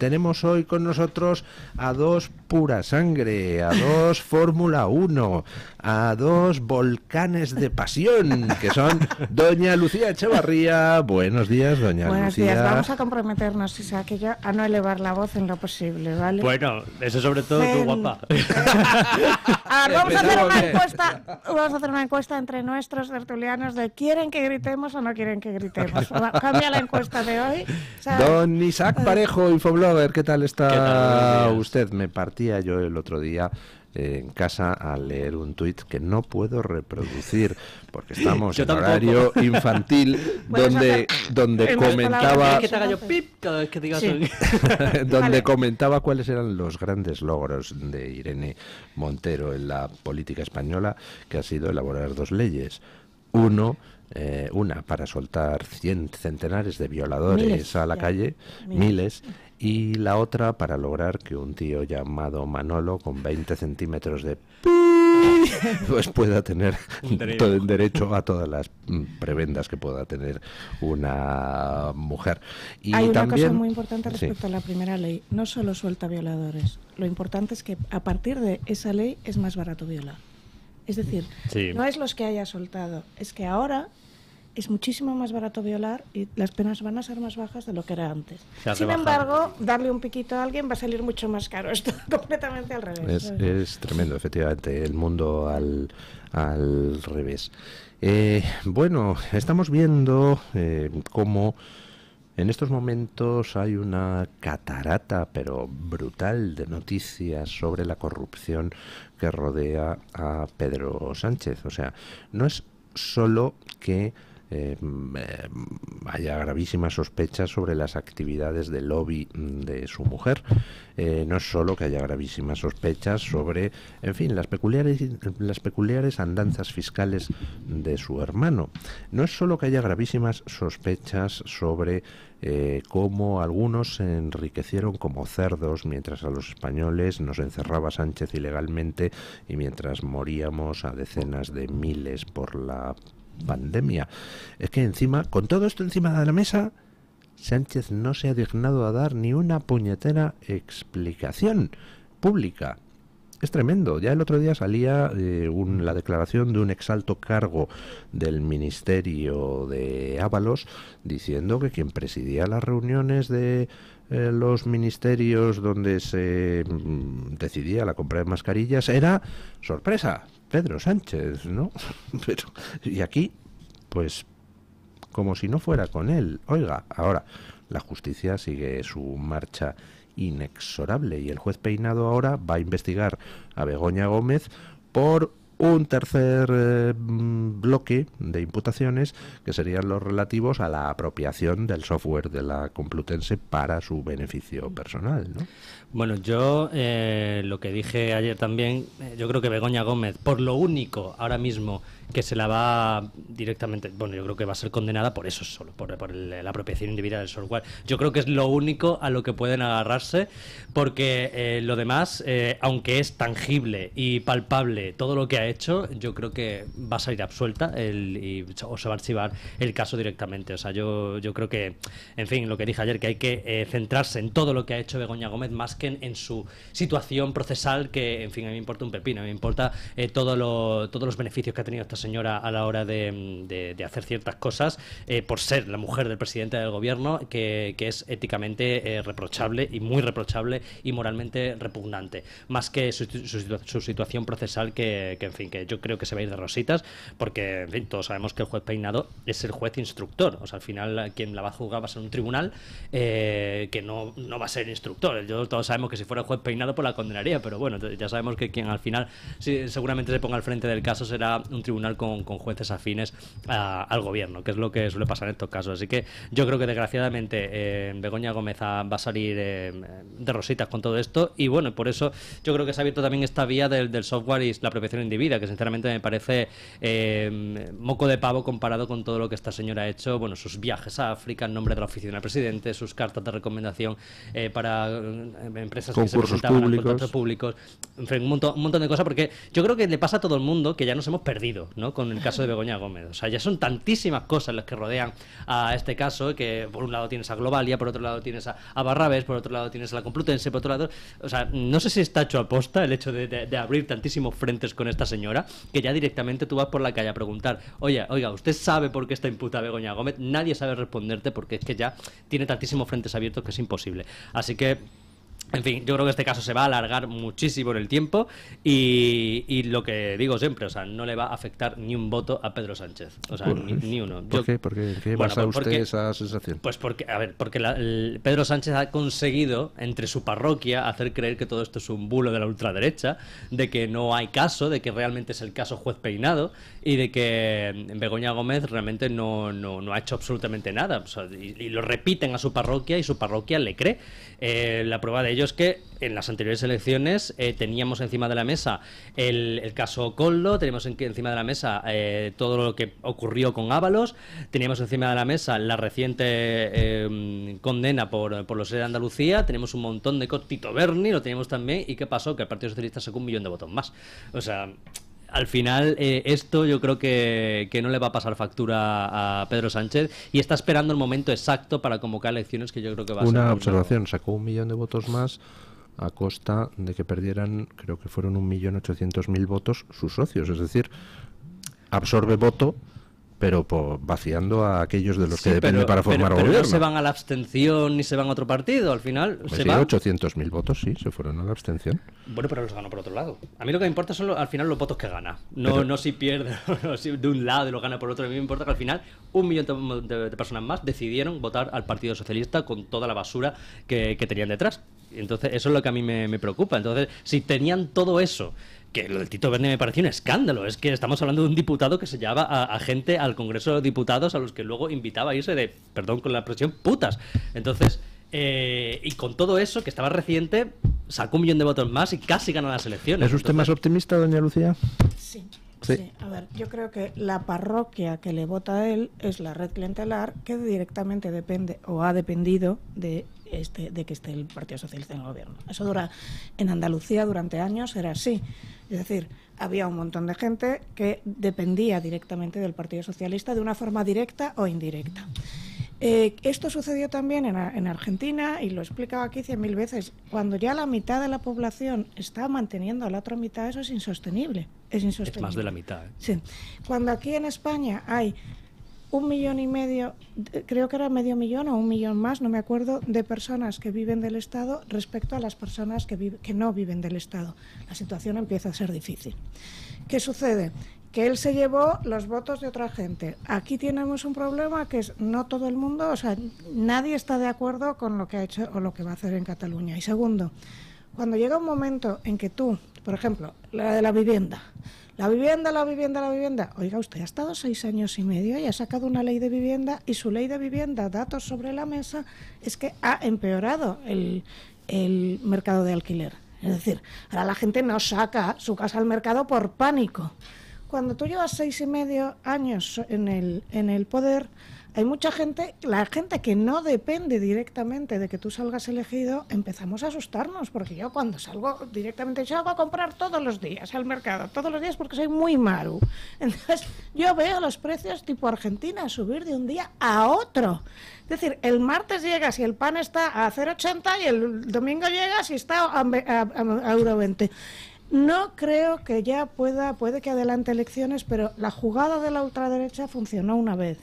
Tenemos hoy con nosotros a dos pura sangre, a dos Fórmula 1, a dos volcanes de pasión, que son doña Lucía Echevarría. Buenos días, doña Buenos Días. Vamos a comprometernos, sea, que a no elevar la voz en lo posible, ¿vale? Bueno, eso sobre todo tú, tu guapa. vamos a hacer una encuesta, vamos a hacer una encuesta entre nuestros tertulianos de quieren que gritemos o no quieren que gritemos. Cambia la encuesta de hoy. Don Isaac eh, Parejo, infoblogger, ¿qué tal está usted? Me partía yo el otro día en casa a leer un tuit que no puedo reproducir porque estamos en horario infantil donde, donde comentaba donde comentaba cuáles eran los grandes logros de Irene Montero en la política española que ha sido elaborar dos leyes uno eh, una para soltar cien, centenares de violadores a la calle, miles y la otra para lograr que un tío llamado Manolo con 20 centímetros de ah. pues pueda tener todo el derecho a todas las mm, prebendas que pueda tener una mujer. Hay una cosa muy importante respecto a la primera ley. No solo suelta violadores. Lo importante es que a partir de esa ley es más barato violar. Es decir, no es los que haya soltado, es que ahora es muchísimo más barato violar y las penas van a ser más bajas de lo que era antes. Sin embargo, darle un piquito a alguien va a salir mucho más caro. Esto completamente al revés. Es, tremendo, efectivamente, el mundo al, al revés. Eh, bueno, estamos viendo eh, cómo en estos momentos hay una catarata, pero brutal, de noticias sobre la corrupción que rodea a Pedro Sánchez. O sea, no es solo que Em, eh, haya gravísimas sospechas sobre las actividades de lobby de su mujer. Eh, no es solo que haya gravísimas sospechas sobre, en fin, las peculiares, las peculiares andanzas fiscales de su hermano. No es solo que haya gravísimas sospechas sobre eh, cómo algunos se enriquecieron como cerdos mientras a los españoles nos encerraba Sánchez ilegalmente y mientras moríamos a decenas de miles por la pandemia. Es que encima, con todo esto encima de la mesa, Sánchez no se ha dignado a dar ni una puñetera explicación pública. Es tremendo. Ya el otro día salía eh, la declaración de un exalto cargo del Ministerio de Ábalos diciendo que quien presidía las reuniones de eh, los ministerios donde se mm, decidía la compra de mascarillas era, sorpresa, Pedro Sánchez, ¿no? Pero, y aquí, pues, como si no fuera con él. Oiga, ahora, la justicia sigue su marcha inexorable y el juez Peinado ahora va a investigar a Begoña Gómez por un tercer eh, bloque de imputaciones que serían los relativos a la apropiación del software de la Complutense para su beneficio personal. ¿no? Bueno, yo eh, lo que dije ayer también, eh, yo creo que Begoña Gómez, por lo único ahora mismo que se la va directamente, bueno, yo creo que va a ser condenada por eso solo, por, la apropiación indebida del software. Yo creo que es lo único a lo que pueden agarrarse, porque eh, lo demás, aunque es tangible y palpable todo lo que ha hecho, yo creo que va a salir absuelta y, o se va a archivar el caso directamente. O sea, yo, yo creo que, en fin, lo que dije ayer, que hay que centrarse en todo lo que ha hecho Begoña Gómez más en su situación procesal que, en fin, a mí me importa un pepino, me importa eh, todo todos los beneficios que ha tenido esta señora a la hora de, hacer ciertas cosas eh, por ser la mujer del presidente del gobierno, que, es éticamente eh, reprochable y muy reprochable y moralmente repugnante, más que su, situación procesal que, en fin, que yo creo que se va a ir de rositas, porque, en fin, todos sabemos que el juez peinado es el juez instructor, o sea, al final quien la va a juzgar va a ser un tribunal que no, no va a ser instructor, yo todos sabemos que si fuera juez peinado, pues la condenaría, pero bueno, ya sabemos que quien al final seguramente se ponga al frente del caso será un tribunal con, jueces afines al gobierno, que es lo que suele pasar en estos casos. Así que yo creo que desgraciadamente eh, Begoña Gómez va a salir eh, de rositas con todo esto y bueno, por eso yo creo que se ha abierto también esta vía del, software y la apropiación individual, que sinceramente me parece eh, moco de pavo comparado con todo lo que esta señora ha hecho, bueno, sus viajes a África en nombre de la oficina del presidente, sus cartas de recomendación para empresas Concursos que públicos. públicos, un, montón, un montón, de cosas, porque yo creo que le pasa a todo el mundo que ya nos hemos perdido, ¿no? Con el caso de Begoña Gómez. O sea, ya son tantísimas cosas las que rodean a este caso, que por un lado tienes a Globalia, por otro lado tienes a, a por otro lado tienes a la Complutense, por otro lado... O sea, no sé si está hecho posta el hecho de, abrir tantísimos frentes con esta señora, que ya directamente tú vas por la calle a preguntar, oye, oiga, ¿usted sabe por qué está imputa Begoña Gómez? Nadie sabe responderte porque es que ya tiene tantísimos frentes abiertos que es imposible. Así que en fin, yo creo que este caso se va a alargar muchísimo en el tiempo y, lo que digo siempre, o sea, no le va a afectar ni un voto a Pedro Sánchez, o sea, ni, uno. ¿Por qué? ¿Por qué, pasa a pues usted esa sensación? Pues porque, a ver, porque la, Pedro Sánchez ha conseguido entre su parroquia hacer creer que todo esto es un bulo de la ultraderecha, de que no hay caso, de que realmente es el caso juez peinado y de que mm, Begoña Gómez realmente no, ha hecho absolutamente nada, y, lo repiten a su parroquia y su parroquia le cree. Eh, la prueba de ello es que en las anteriores elecciones eh, teníamos encima de la mesa el, caso Collo, teníamos encima de la mesa eh, todo lo que ocurrió con Ábalos, teníamos encima de la mesa la reciente em, condena por, por los de Andalucía, tenemos un montón de... Tito Berni lo teníamos también, y ¿qué pasó? Que el Partido Socialista sacó un millón de votos más. O sea, al final eh, esto yo creo que, no le va a pasar factura a Pedro Sánchez y está esperando el momento exacto para convocar elecciones que yo creo que va a ser... Una observación, sacó un millón de votos más a costa de que perdieran, creo que fueron un millón ochocientos mil votos sus socios, es decir, absorbe voto pero vaciando a aquellos de los que depende para formar gobierno. no se van a la abstención ni se van a otro partido, al final se 800.000 votos, sí, se fueron a la abstención. Bueno, pero los ganó por otro lado. A mí lo que me importa son al final los votos que gana. No, no si pierde de un lado y los gana por otro. A mí me importa que al final un millón de, personas más decidieron votar al Partido Socialista con toda la basura que, tenían detrás. Entonces, eso es lo que a mí me preocupa. Entonces, si tenían todo eso que lo del Tito Verne me pareció un escándalo. Es que estamos hablando de un diputado que se llevaba a, gente al Congreso de Diputados a los que luego invitaba a irse de, perdón con la presión, putas. Entonces, eh, y con todo eso, que estaba reciente, sacó un millón de votos más y casi ganó las elecciones. ¿Es usted más optimista, doña Lucía? Sí. Sí. sí. a ver, yo creo que la parroquia que le vota a él es la red clientelar que directamente depende o ha dependido de este, de que esté el Partido Socialista en el gobierno. Eso dura en Andalucía durante años era así. Es decir, había un montón de gente que dependía directamente del Partido Socialista de una forma directa o indirecta. Eh, esto sucedió también en, Argentina y lo he explicado aquí cien mil veces. Cuando ya la mitad de la población está manteniendo a la otra mitad, eso es insostenible. Es insostenible. Es más de la mitad. ¿eh? Sí. Cuando aquí en España hay un millón y medio, creo que era medio millón o un millón más, no me acuerdo, de personas que viven del Estado respecto a las personas que, que no viven del Estado. La situación empieza a ser difícil. ¿Qué sucede? que él se llevó los votos de otra gente. Aquí tenemos un problema que es no todo el mundo, o sea, nadie está de acuerdo con lo que ha hecho o lo que va a hacer en Cataluña. Y segundo, cuando llega un momento en que tú, por ejemplo, la de la vivienda, la vivienda, la vivienda, la vivienda. Oiga, usted ha estado seis años y medio y ha sacado una ley de vivienda y su ley de vivienda, datos sobre la mesa, es que ha empeorado el, mercado de alquiler. Es decir, ahora la gente no saca su casa al mercado por pánico. Cuando tú llevas seis y medio años en el poder, hay mucha gente, la gente que no depende directamente de que tú salgas elegido, empezamos a asustarnos, porque yo cuando salgo directamente, yo hago a comprar todos los días al mercado, todos los días porque soy muy maru. Entonces, yo veo los precios tipo Argentina subir de un día a otro. Es decir, el martes llegas y el pan está a 0,80 y el domingo llegas y está a, a euro 20. No creo que ya pueda, puede que adelante elecciones, pero la jugada de la ultraderecha funcionó una vez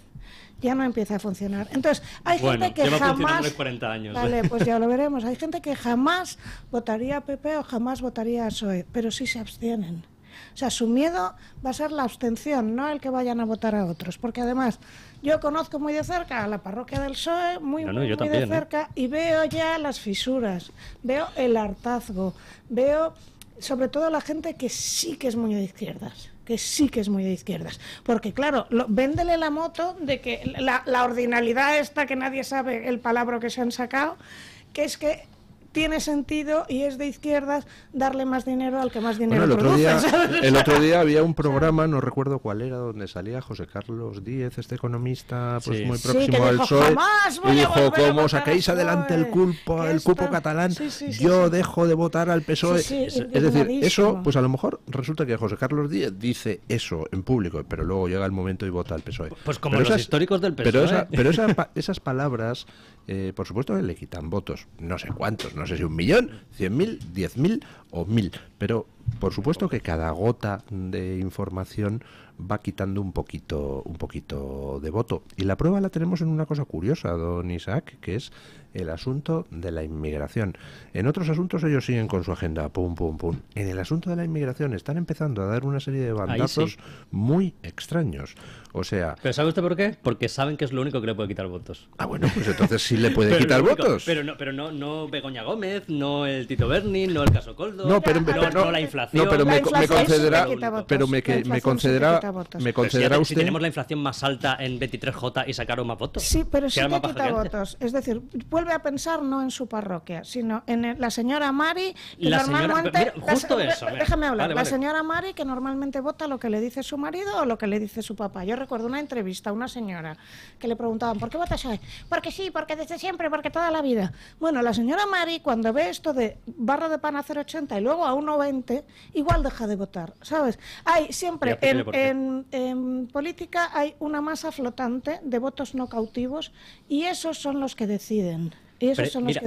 ya no empieza a funcionar. Entonces, hay gente que jamás... 40 años. ¿eh? Vale, pues ya lo veremos. Hay gente que jamás votaría a PP o jamás votaría a PSOE, pero sí se abstienen. O sea, su miedo va a ser la abstención, no el que vayan a votar a otros. Porque además, yo conozco muy de cerca a la parroquia del PSOE, muy, de ¿eh? cerca, y veo ya las fisuras, veo el hartazgo, veo sobre todo la gente que sí que es muy de izquierdas que sí que es muy de izquierdas. Porque, claro, véndele la moto de que la, la ordinalidad esta que nadie sabe el palabra que se han sacado, que es que tiene sentido y es de izquierdas darle más dinero al que más dinero el Otro día, El otro día había un programa, no recuerdo cuál era, donde salía José Carlos Díez, este economista pues, muy próximo al dijo, PSOE, y dijo, como sacáis adelante el cupo, el cupo catalán, yo dejo de votar al PSOE. es decir, eso, pues a lo mejor resulta que José Carlos Díez dice eso en público, pero luego llega el momento y vota al PSOE. Pues como los históricos del PSOE. Pero, pero esas palabras eh, por supuesto, que le quitan votos. No sé cuántos, no sé si un millón, cien mil, diez mil o mil. Pero por supuesto que cada gota de información va quitando un poquito, un poquito de voto. Y la prueba la tenemos en una cosa curiosa, don Isaac, que es el asunto de la inmigración. En otros asuntos ellos siguen con su agenda, pum, pum, pum. En el asunto de la inmigración están empezando a dar una serie de bandazos muy extraños. O sea... ¿Pero sabe usted por qué? Porque saben que es lo único que le puede quitar votos. Ah, bueno, pues entonces sí le puede quitar votos. Pero no, pero no, no Begoña Gómez, no el Tito Berni, no el caso Coldo, no, pero, no, la inflación. No, pero me, concederá, pero me, concederá, me concederá si, usted. Si tenemos la inflación más alta en 23J y sacaron más votos. Sí, pero sí quita votos. Es decir, a pensar no en su parroquia, sino en la señora Mari, que normalmente... déjame hablar. la señora Mari, que normalmente vota lo que le dice su marido o lo que le dice su papá. Yo recuerdo una entrevista a una señora que le preguntaban, ¿por qué votas hoy? Porque sí, porque desde siempre, porque toda la vida. Bueno, la señora Mari, cuando ve esto de barra de pan a 0,80 y luego a 1,20, igual deja de votar, ¿sabes? Hay siempre, en, en política hay una masa flotante de votos no cautivos y esos son los que deciden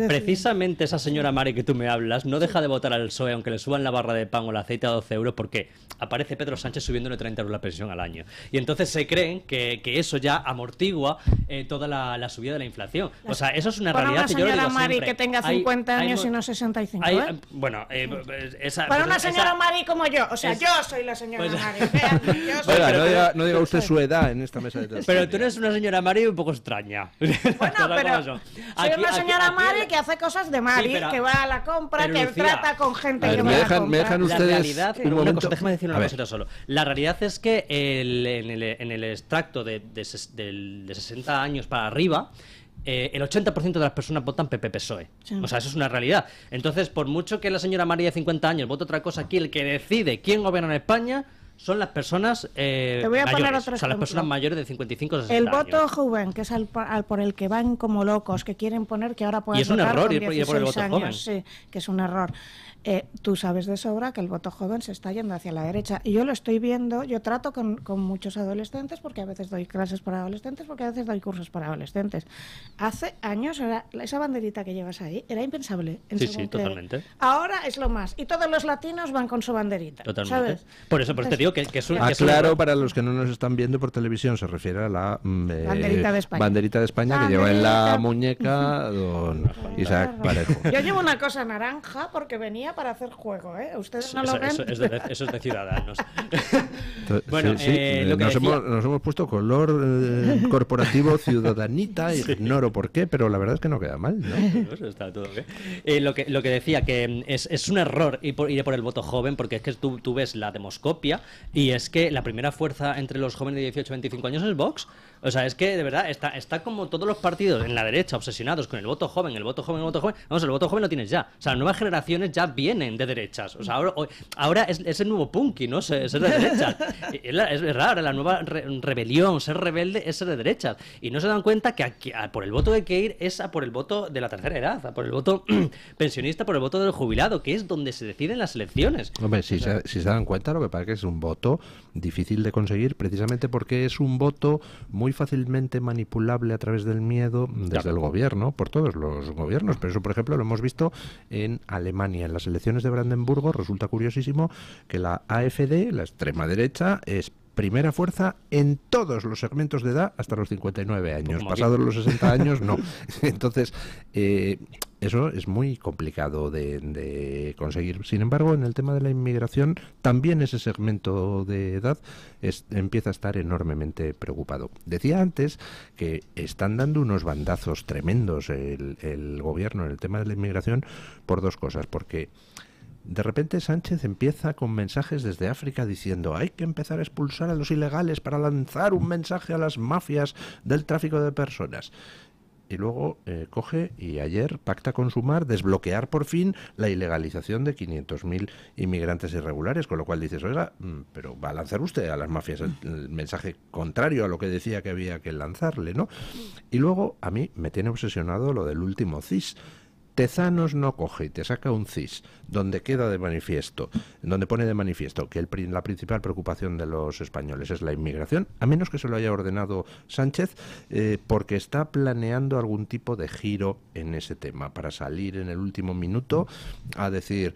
precisamente esa señora Mari que tú me hablas no deja de votar al PSOE aunque le suban la barra de pan o el aceite a 12 euros porque aparece Pedro Sánchez subiéndole 30 euros la pensión al año. Y entonces se creen que, eso ya amortigua eh, toda la, subida de la inflación. O sea, eso es una realidad señora que Mari que tenga 50 años y no 65. ¿eh? Em, bueno, eh, esa, Para una señora Mari como yo. O sea, yo soy la señora Mari. no, diga, usted su edad en esta mesa de Pero tú eres una señora Mari un poco extraña. Bueno, pero... Aquí, señora Mari que hace cosas de Mari, que va a la compra, que trata con gente que me va la Me dejan ustedes la realidad, déjame decir una cosita solo. La realidad es que en, el, extracto de, de, 60 años para arriba, eh, el 80% de las personas votan PP-PSOE. O sea, eso es una realidad. Entonces, por mucho que la señora Mari de 50 años vote otra cosa, aquí el que decide quién gobierna en España son las personas eh, mayores, de 55 60 El voto años. joven, que es al, por el que van como locos, que quieren poner que ahora pueden votar error, con 16 y por el voto años, joven. Sí, que es un error. Eh, tú sabes de sobra que el voto joven se está yendo hacia la derecha. Y yo lo estoy viendo, yo trato con, muchos adolescentes, porque a veces doy clases para adolescentes, porque a veces doy cursos para adolescentes. Hace años era, esa banderita que llevas ahí era impensable. sí, sí, totalmente. Ahora es lo más. Y todos los latinos van con su banderita. Totalmente. Por eso, por te digo que, es un... claro, para los que no nos están viendo por televisión, se refiere a la mm, eh, banderita de España, que lleva en la muñeca don Isaac Parejo. Yo llevo una cosa naranja porque venía para hacer juego, ¿eh? Ustedes no lo ven. Eso, es de, eso es de Ciudadanos. bueno, sí, eh, eh, nos, hemos, puesto color eh, corporativo ciudadanita, ignoro por qué, pero la verdad es que no queda mal. ¿no? Pues está todo lo, que, decía, que mm, es, un error ir por, por, el voto joven, porque es que tú, ves la demoscopia y es que la primera fuerza entre los jóvenes de 18 y 25 años es Vox. O sea, es que de verdad está, está como todos los partidos en la derecha obsesionados con el voto joven, el voto joven, el voto joven. Vamos, el voto joven lo tienes ya. O sea, las nuevas generaciones ya vienen de derechas. O sea, ahora, ahora es, es el nuevo punky, ¿no? Ser, de derechas. es raro, ahora la nueva rebelión, ser rebelde es ser de derechas. Y no se dan cuenta que por el voto de que ir es a por el voto de la tercera edad, a por el voto pensionista, por el voto del jubilado, que es donde se deciden las elecciones. Hombre, si, si se dan cuenta, lo que pasa es que es un voto difícil de conseguir precisamente porque es un voto muy fácilmente manipulable a través del miedo mm, desde el gobierno, por todos los gobiernos. Pero eso, por ejemplo, lo hemos visto en Alemania. En las elecciones de Brandenburgo resulta curiosísimo que la AFD, la extrema derecha, es primera fuerza en todos los segmentos de edad hasta los 59 pues años. Pasados los 60 años, no. Entonces, eh, eso es muy complicado de, conseguir. Sin embargo, en el tema de la inmigración, también ese segmento de edad empieza a estar enormemente preocupado. Decía antes que están dando unos bandazos tremendos el, el gobierno en el tema de la inmigración por dos cosas. Porque de repente Sánchez empieza con mensajes desde África diciendo hay que empezar a expulsar a los ilegales para lanzar un mensaje a las mafias del tráfico de personas. Y luego eh, coge y ayer pacta con Sumar desbloquear por fin la ilegalización de 500.000 inmigrantes irregulares, con lo cual dices, oiga, mm, pero va a lanzar usted a las mafias el, el mensaje contrario a lo que decía que había que lanzarle, ¿no? Y luego a mí me tiene obsesionado lo del último CIS Tezanos no coge y te saca un CIS donde queda de manifiesto, donde pone de manifiesto que la principal preocupación de los españoles es la inmigración, a menos que se lo haya ordenado Sánchez, eh, porque está planeando algún tipo de giro en ese tema para salir en el último minuto a decir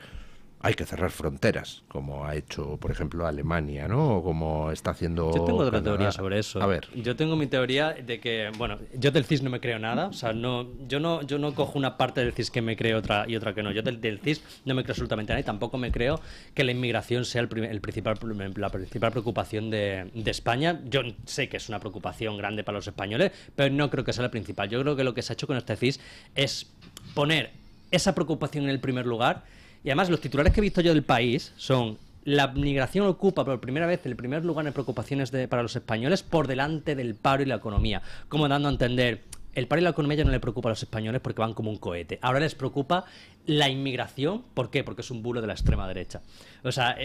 hay que cerrar fronteras, como ha hecho, por ejemplo, Alemania, ¿no? O como está haciendo. Yo tengo otra teoría sobre eso. A ver. Yo tengo mi teoría de que, bueno, yo del CIS no me creo nada. O sea, no, yo no, yo no cojo una parte del CIS que me cree otra y otra que no. Yo del, CIS no me creo absolutamente nada y tampoco me creo que la inmigración sea el, principal, la principal preocupación de, de España. Yo sé que es una preocupación grande para los españoles, pero no creo que sea la principal. Yo creo que lo que se ha hecho con este CIS es poner esa preocupación en el primer lugar y además los titulares que he visto yo del país son la migración ocupa por primera vez el primer lugar en preocupaciones para los españoles por delante del paro y la economía, como dando a entender el paro y la economía ya no le preocupa a los españoles porque van como un cohete. Ahora les preocupa la inmigración. ¿Por qué? Porque es un bulo de la extrema derecha. O sea,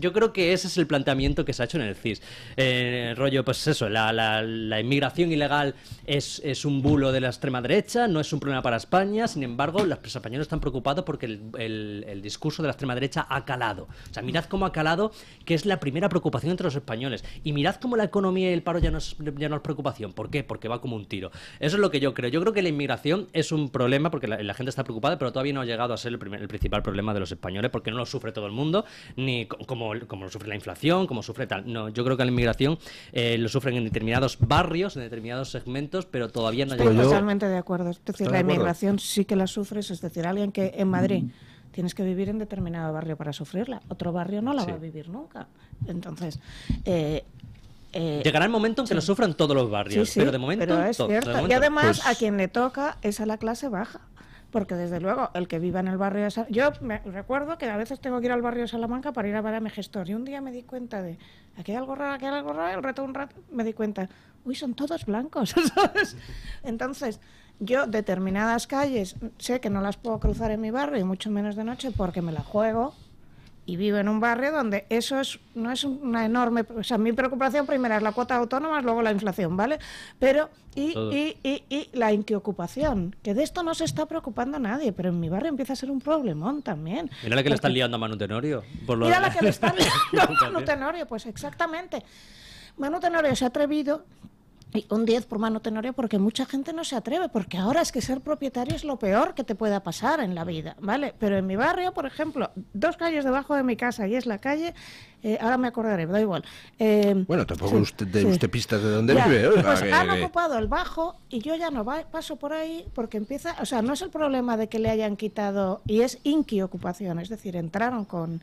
yo creo que ese es el planteamiento que se ha hecho en el CIS. Eh, rollo, pues eso, la, inmigración ilegal es, un bulo de la extrema derecha, no es un problema para España, sin embargo, los españoles están preocupados porque el, discurso de la extrema derecha ha calado. O sea, mirad cómo ha calado, que es la primera preocupación entre los españoles. Y mirad cómo la economía y el paro ya no es, ya no es preocupación. ¿Por qué? Porque va como un tiro. Eso es lo que yo creo. Yo creo que la inmigración es un problema porque la, gente está preocupada, pero todavía no haya llegado a ser el, principal problema de los españoles, porque no lo sufre todo el mundo, ni como, como lo sufre la inflación, como sufre tal. No, yo creo que la inmigración eh, lo sufren en determinados barrios, en determinados segmentos, pero todavía no llega. Estoy totalmente de acuerdo. Es decir, la inmigración sí que la sufres, es decir, alguien que en mm. Madrid. tienes que vivir en determinado barrio para sufrirla. Otro barrio no la va a vivir nunca. Entonces, eh, eh, Llegará el momento en que lo sufran todos los barrios, pero de momento... y además a pues quien le toca es a la clase baja porque desde luego el que viva en el barrio de Salamanca, yo me recuerdo que a veces tengo que ir al barrio de Salamanca para ir a ver a mi gestor y un día me di cuenta de, aquí hay algo raro, aquí hay algo raro, el rato un rato, me di cuenta, uy, son todos blancos, Entonces, yo determinadas calles sé que no las puedo cruzar en mi barrio y mucho menos de noche porque me la juego y vivo en un barrio donde eso es no es una enorme, o sea, mi preocupación primera es la cuota autónoma, luego la inflación, ¿vale? Pero y, y, y, la inquiocupación, que de esto no se está preocupando nadie, pero en mi barrio empieza a ser un problemón también. Mira la que le están liando a Manu Tenorio. Por lo... Mira la que le están liando a Manu Tenorio, pues exactamente. Manu Tenorio se ha atrevido un 10 por mano tenoria porque mucha gente no se atreve, porque ahora es que ser propietario es lo peor que te pueda pasar en la vida, ¿vale? Pero en mi barrio, por ejemplo, dos calles debajo de mi casa y es la calle, eh, ahora me acordaré, da igual. Eh, bueno, tampoco usted, de de dónde vive. ¿eh? Pues han ocupado el bajo y yo ya no paso por ahí porque empieza, o sea, no es el problema de que le hayan quitado, y es inquiocupación, es decir, entraron con...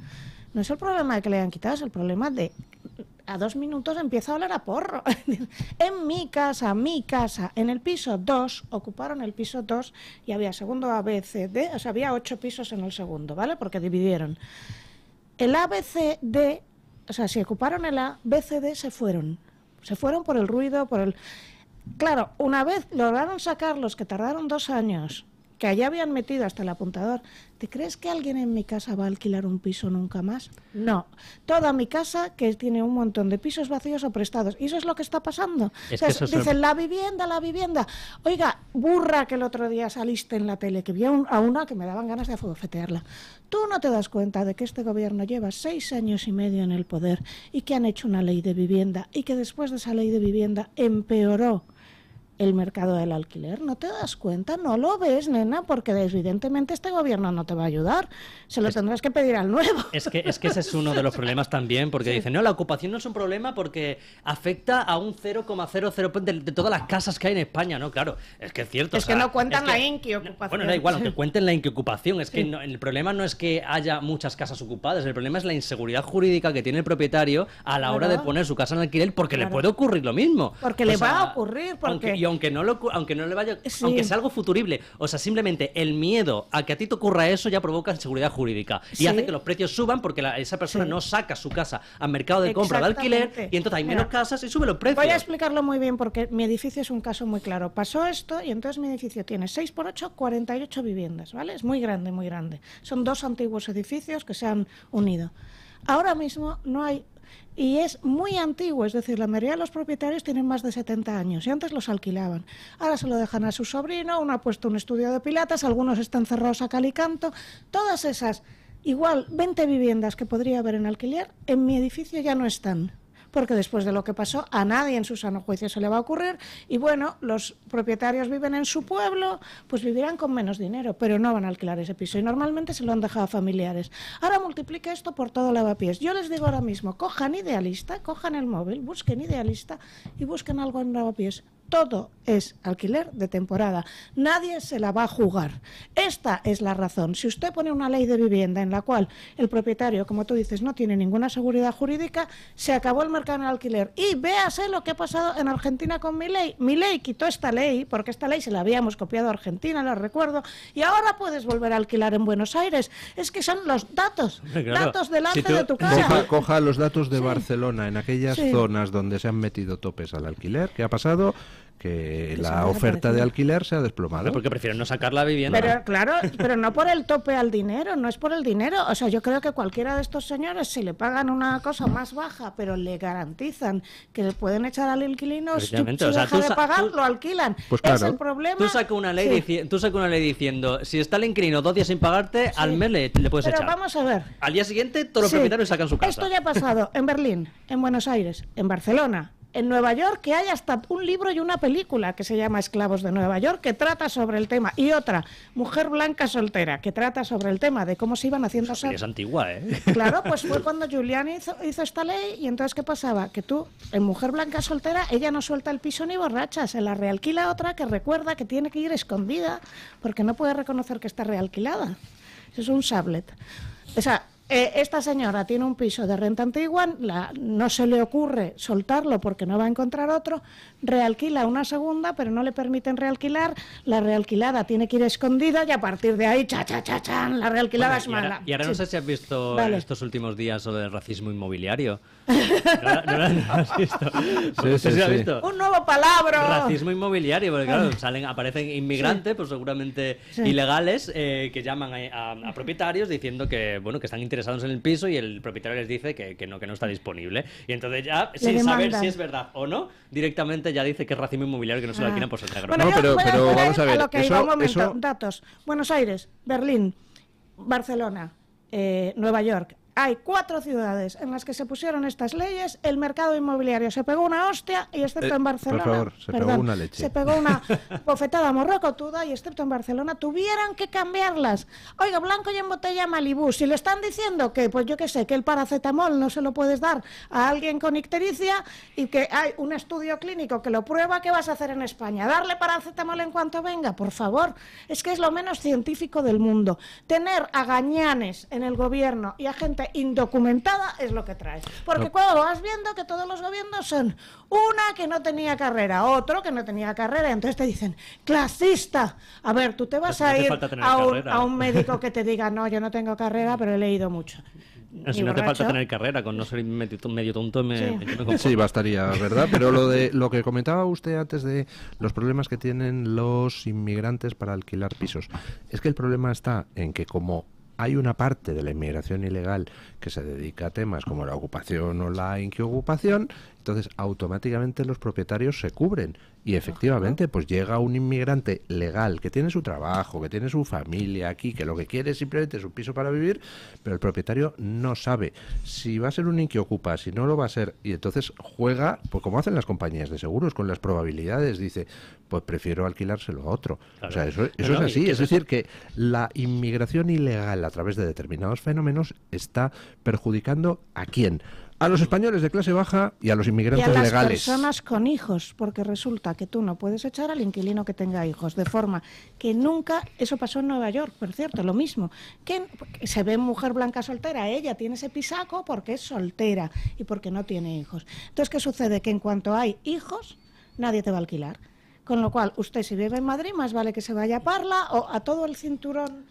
No es el problema de que le hayan quitado, es el problema de a dos minutos empieza a hablar a porro. en mi casa, mi casa, en el piso 2, ocuparon el piso 2 y había segundo ABCD, o sea, había ocho pisos en el segundo, ¿vale? Porque dividieron. El ABCD, o sea, si ocuparon el ABCD, se fueron. Se fueron por el ruido, por el... Claro, una vez lograron sacarlos, que tardaron dos años que allá habían metido hasta el apuntador. ¿Te crees que alguien en mi casa va a alquilar un piso nunca más? No. Toda mi casa que tiene un montón de pisos vacíos o prestados. Y eso es lo que está pasando. dicen, la vivienda, la vivienda. Oiga, burra que el otro día saliste en la tele, que vi a, una que me daban ganas de afogofetearla. Tú no te das cuenta de que este gobierno lleva seis años y medio en el poder y que han hecho una ley de vivienda y que después de esa ley de vivienda empeoró el mercado del alquiler. ¿No te das cuenta? No lo ves, nena, porque evidentemente este gobierno no te va a ayudar. Se lo tendrás que pedir al nuevo. Es que, es que ese es uno de los problemas también, porque dicen, no, la ocupación no es un problema porque afecta a un 0,00 pues, de, todas las casas que hay en España, ¿no? Claro, es que es cierto. Es que no cuentan la inquiocupación. Bueno, da igual, aunque cuenten la inquiocupación. es que el problema no es que haya muchas casas ocupadas, el problema es la inseguridad jurídica que tiene el propietario a la hora de poner su casa en alquiler porque le puede ocurrir lo mismo. Porque le va a ocurrir, porque aunque no, lo, aunque no le vaya, eh, aunque sea algo futurible, o sea, simplemente el miedo a que a ti te ocurra eso ya provoca inseguridad jurídica y hace que los precios suban porque esa persona no saca su casa al mercado de compra de alquiler y entonces hay menos casas y suben los precios. Voy a explicarlo muy bien porque mi edificio es un caso muy claro. Pasó esto y entonces mi edificio tiene 6 por 8, 48 viviendas, ¿vale? Es muy grande, muy grande. Son dos antiguos edificios que se han unido. Ahora mismo no hay y es muy antiguo, es decir, la mayoría de los propietarios tienen más de 70 años y antes los alquilaban. Ahora se lo dejan a su sobrino, uno ha puesto un estudio de pilatas, algunos están cerrados a cal y canto, todas esas, igual 20 viviendas que podría haber en alquiler, en mi edificio ya no están porque después de lo que pasó a nadie en su sano juicio se le va a ocurrir y bueno, los propietarios viven en su pueblo, pues vivirán con menos dinero, pero no van a alquilar ese piso y normalmente se lo han dejado a familiares. Ahora multiplique esto por todo lavapiés. Yo les digo ahora mismo, cojan idealista, cojan el móvil, busquen idealista y busquen algo en lavapiés todo es alquiler de temporada. Nadie se la va a jugar. Esta es la razón. Si usted pone una ley de vivienda en la cual el propietario, como tú dices, no tiene ninguna seguridad jurídica, se acabó el mercado en alquiler. Y véase lo que ha pasado en Argentina con mi ley. Mi ley quitó esta ley, porque esta ley se la habíamos copiado a Argentina, lo recuerdo, y ahora puedes volver a alquilar en Buenos Aires. Es que son los datos, datos delante de tu casa. Coja, coja los datos de Barcelona, en aquellas zonas donde se han metido topes al alquiler, ¿qué ha pasado? que la oferta de alquiler se ha desplomado. porque prefieren no sacar la vivienda. Pero claro, pero no por el tope al dinero, no es por el dinero. O sea, yo creo que cualquiera de estos señores, si le pagan una cosa más baja, pero le garantizan que le pueden echar al inquilino, si, deja de pagar, lo alquilan. Pues es el problema. Tú sacas una, ley una ley diciendo, si está el inquilino dos días sin pagarte, al mes le, puedes echar. Pero vamos a ver. Al día siguiente, todos los sí. sacan su casa. Esto ya ha pasado en Berlín, en Buenos Aires, en Barcelona, en Nueva York que hay hasta un libro y una película que se llama Esclavos de Nueva York que trata sobre el tema y otra Mujer blanca soltera que trata sobre el tema de cómo se iban haciendo es antigua eh claro pues fue cuando Julián hizo, esta ley y entonces qué pasaba que tú en Mujer blanca soltera ella no suelta el piso ni borracha se la realquila otra que recuerda que tiene que ir escondida porque no puede reconocer que está realquilada Eso es un sablet o eh, esta señora tiene un piso de renta antigua, no se le ocurre soltarlo porque no va a encontrar otro, realquila una segunda, pero no le permiten realquilar, la realquilada tiene que ir escondida y a partir de ahí, cha, cha, cha, chan, la realquilada es mala. Y ahora, no sé si has visto en estos últimos días lo el racismo inmobiliario. Un nuevo palabra. Racismo inmobiliario, porque claro, ah. salen, aparecen inmigrantes, pues seguramente ilegales, eh, que llaman a, propietarios diciendo que bueno que están interesados en el piso y el propietario les dice que, no que no está disponible. Y entonces ya, sin saber si es verdad o no, directamente ya dice que es racismo inmobiliario que no se lo ah. alquilan por su negro. pero, vamos a ver. Datos. Buenos Aires, Berlín, eh, Barcelona, eh, Nueva York, hay cuatro ciudades en las que se pusieron estas leyes, el mercado inmobiliario se pegó una hostia y excepto eh, en Barcelona, se pegó una leche. Se pegó una bofetada morrocotuda y excepto en Barcelona tuvieran que cambiarlas. Oiga, blanco y en botella Malibú, si le están diciendo que pues yo qué sé, que el paracetamol no se lo puedes dar a alguien con ictericia y que hay un estudio clínico que lo prueba, ¿qué vas a hacer en España? Darle paracetamol en cuanto venga, por favor. Es que es lo menos científico del mundo tener a gañanes en el gobierno y a gente indocumentada es lo que traes. Porque cuando vas viendo que todos los gobiernos son una que no tenía carrera, otro que no tenía carrera, entonces te dicen, clasista. A ver, tú te vas a ir a un, médico que te diga, no, yo no tengo carrera, pero he leído mucho. Eh, si no te falta tener carrera, con no ser medio tonto me, sí. sí. bastaría, ¿verdad? Pero lo de lo que comentaba usted antes de los problemas que tienen los inmigrantes para alquilar pisos, es que el problema está en que como hay una parte de la inmigración ilegal que se dedica a temas como la ocupación o la inquiocupación, entonces automáticamente los propietarios se cubren. Y efectivamente, pues llega un inmigrante legal que tiene su trabajo, que tiene su familia aquí, que lo que quiere es simplemente es un piso para vivir, pero el propietario no sabe si va a ser un inquiocupa, si no lo va a ser. Y entonces juega, pues como hacen las compañías de seguros, con las probabilidades. Dice, pues prefiero alquilárselo a otro. O sea, eso, es así. Es decir, que la inmigración ilegal a través de determinados fenómenos está perjudicando a quién? a los españoles de clase baja y a los inmigrantes legales. Y a las personas con hijos, porque resulta que tú no puedes echar al inquilino que tenga hijos, de forma que nunca, eso pasó en Nueva York, por cierto, lo mismo, que se ve mujer blanca soltera, ella tiene ese pisaco porque es soltera y porque no tiene hijos. Entonces, ¿qué sucede? Que en cuanto hay hijos, nadie te va a alquilar. Con lo cual, usted si vive en Madrid, más vale que se vaya a Parla o a todo el cinturón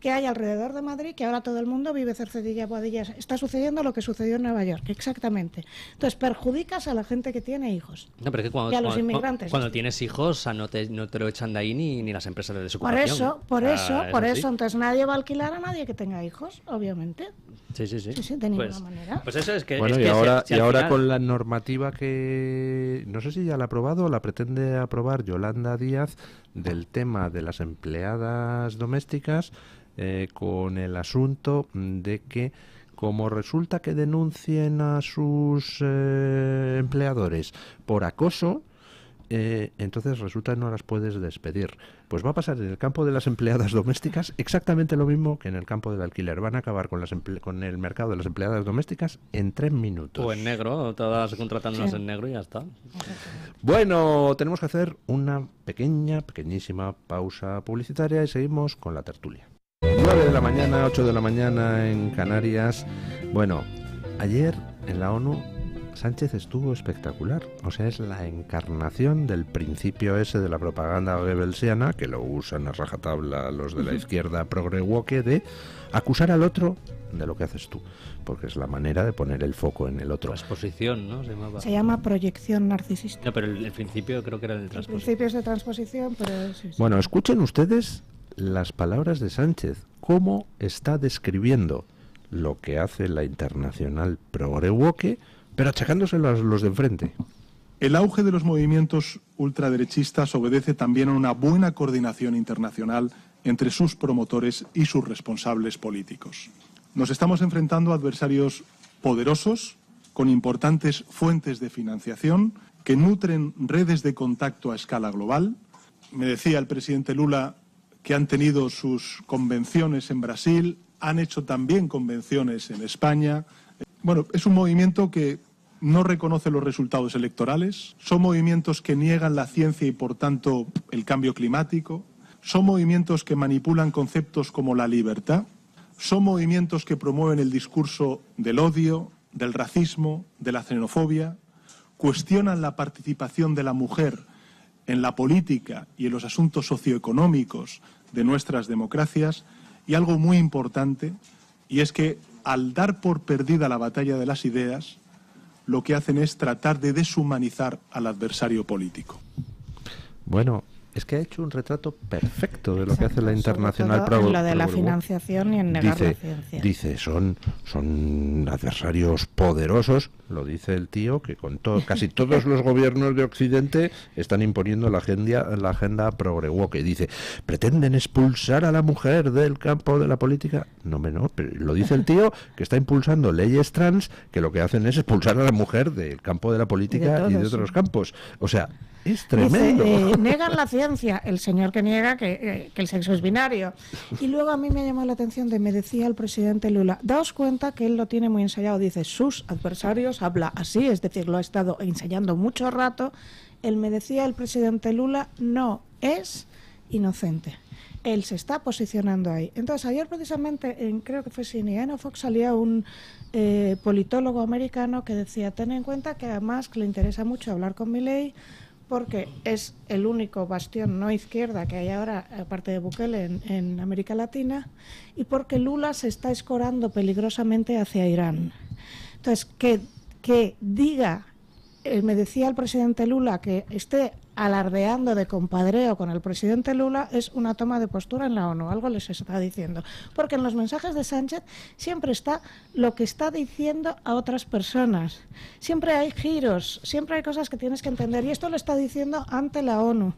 que hay alrededor de Madrid, que ahora todo el mundo vive cercedilla, boadillas. Está sucediendo lo que sucedió en Nueva York, exactamente. Entonces, perjudicas a la gente que tiene hijos. cuando, a los inmigrantes. Cuando tienes hijos, no te, no te lo echan de ahí ni, ni las empresas de desocupación. Por eso, por eso, por eso. Entonces, nadie va a alquilar a nadie que tenga hijos, obviamente. Sí, sí, sí. de ninguna pues, manera. Pues eso es que. Bueno, y, ahora, y ahora con la normativa que. No sé si ya la ha aprobado o la pretende aprobar Yolanda Díaz del tema de las empleadas domésticas. Eh, con el asunto de que como resulta que denuncien a sus eh, empleadores por acoso, eh, entonces resulta que no las puedes despedir. Pues va a pasar en el campo de las empleadas domésticas exactamente lo mismo que en el campo del alquiler. Van a acabar con, las el mercado de las empleadas domésticas en tres minutos. O en negro, todas contratándolas en negro y ya está. Bueno, tenemos que hacer una pequeña, pequeñísima pausa publicitaria y seguimos con la tertulia. 9 de la mañana, 8 de la mañana en Canarias. Bueno, ayer en la ONU Sánchez estuvo espectacular. O sea, es la encarnación del principio ese de la propaganda goebbelsiana, que lo usan a rajatabla los de la izquierda woke, de acusar al otro de lo que haces tú, porque es la manera de poner el foco en el otro. exposición, ¿no? Se, llama proyección narcisista. No, pero el, principio creo que era de transposición. El principio es de transposición, pero... sí. Bueno, escuchen ustedes las palabras de Sánchez, cómo está describiendo lo que hace la internacional progrewoque, pero achacándose a los de enfrente. El auge de los movimientos ultraderechistas obedece también a una buena coordinación internacional entre sus promotores y sus responsables políticos. Nos estamos enfrentando a adversarios poderosos, con importantes fuentes de financiación, que nutren redes de contacto a escala global. Me decía el presidente Lula que han tenido sus convenciones en Brasil, han hecho también convenciones en España. Bueno, es un movimiento que no reconoce los resultados electorales, son movimientos que niegan la ciencia y, por tanto, el cambio climático, son movimientos que manipulan conceptos como la libertad, son movimientos que promueven el discurso del odio, del racismo, de la xenofobia, cuestionan la participación de la mujer en la política y en los asuntos socioeconómicos de nuestras democracias y algo muy importante, y es que al dar por perdida la batalla de las ideas, lo que hacen es tratar de deshumanizar al adversario político. Bueno, es que ha hecho un retrato perfecto de lo que hace la Internacional Pro. En lo de la financiación y en negar dice, la ciencia. Dice, son, son adversarios poderosos, lo dice el tío, que con todo, casi todos los gobiernos de Occidente están imponiendo la agenda, la agenda que Dice, pretenden expulsar a la mujer del campo de la política. No, no, pero lo dice el tío que está impulsando leyes trans que lo que hacen es expulsar a la mujer del campo de la política y de otros campos. O sea, es tremendo. Eh, negan el señor que niega eh, que, el sexo es binario. Y luego a mí me ha llamado la atención de me decía el presidente Lula, daos cuenta que él lo tiene muy ensayado, dice, sus adversarios habla así, es decir, lo ha estado ensayando mucho rato. Él me decía el presidente Lula no es inocente él se está posicionando ahí. Entonces, ayer precisamente, creo que fue CNN o Fox, salía un eh, politólogo americano que decía, ten en cuenta que además que le interesa mucho hablar con ley porque es el único bastión no izquierda que hay ahora, aparte de Bukele, en, América Latina, y porque Lula se está escorando peligrosamente hacia Irán. Entonces, que, que diga eh, me decía el presidente Lula que esté alardeando de compadreo con el presidente Lula es una toma de postura en la ONU, algo les está diciendo. Porque en los mensajes de Sánchez siempre está lo que está diciendo a otras personas. Siempre hay giros, siempre hay cosas que tienes que entender y esto lo está diciendo ante la ONU.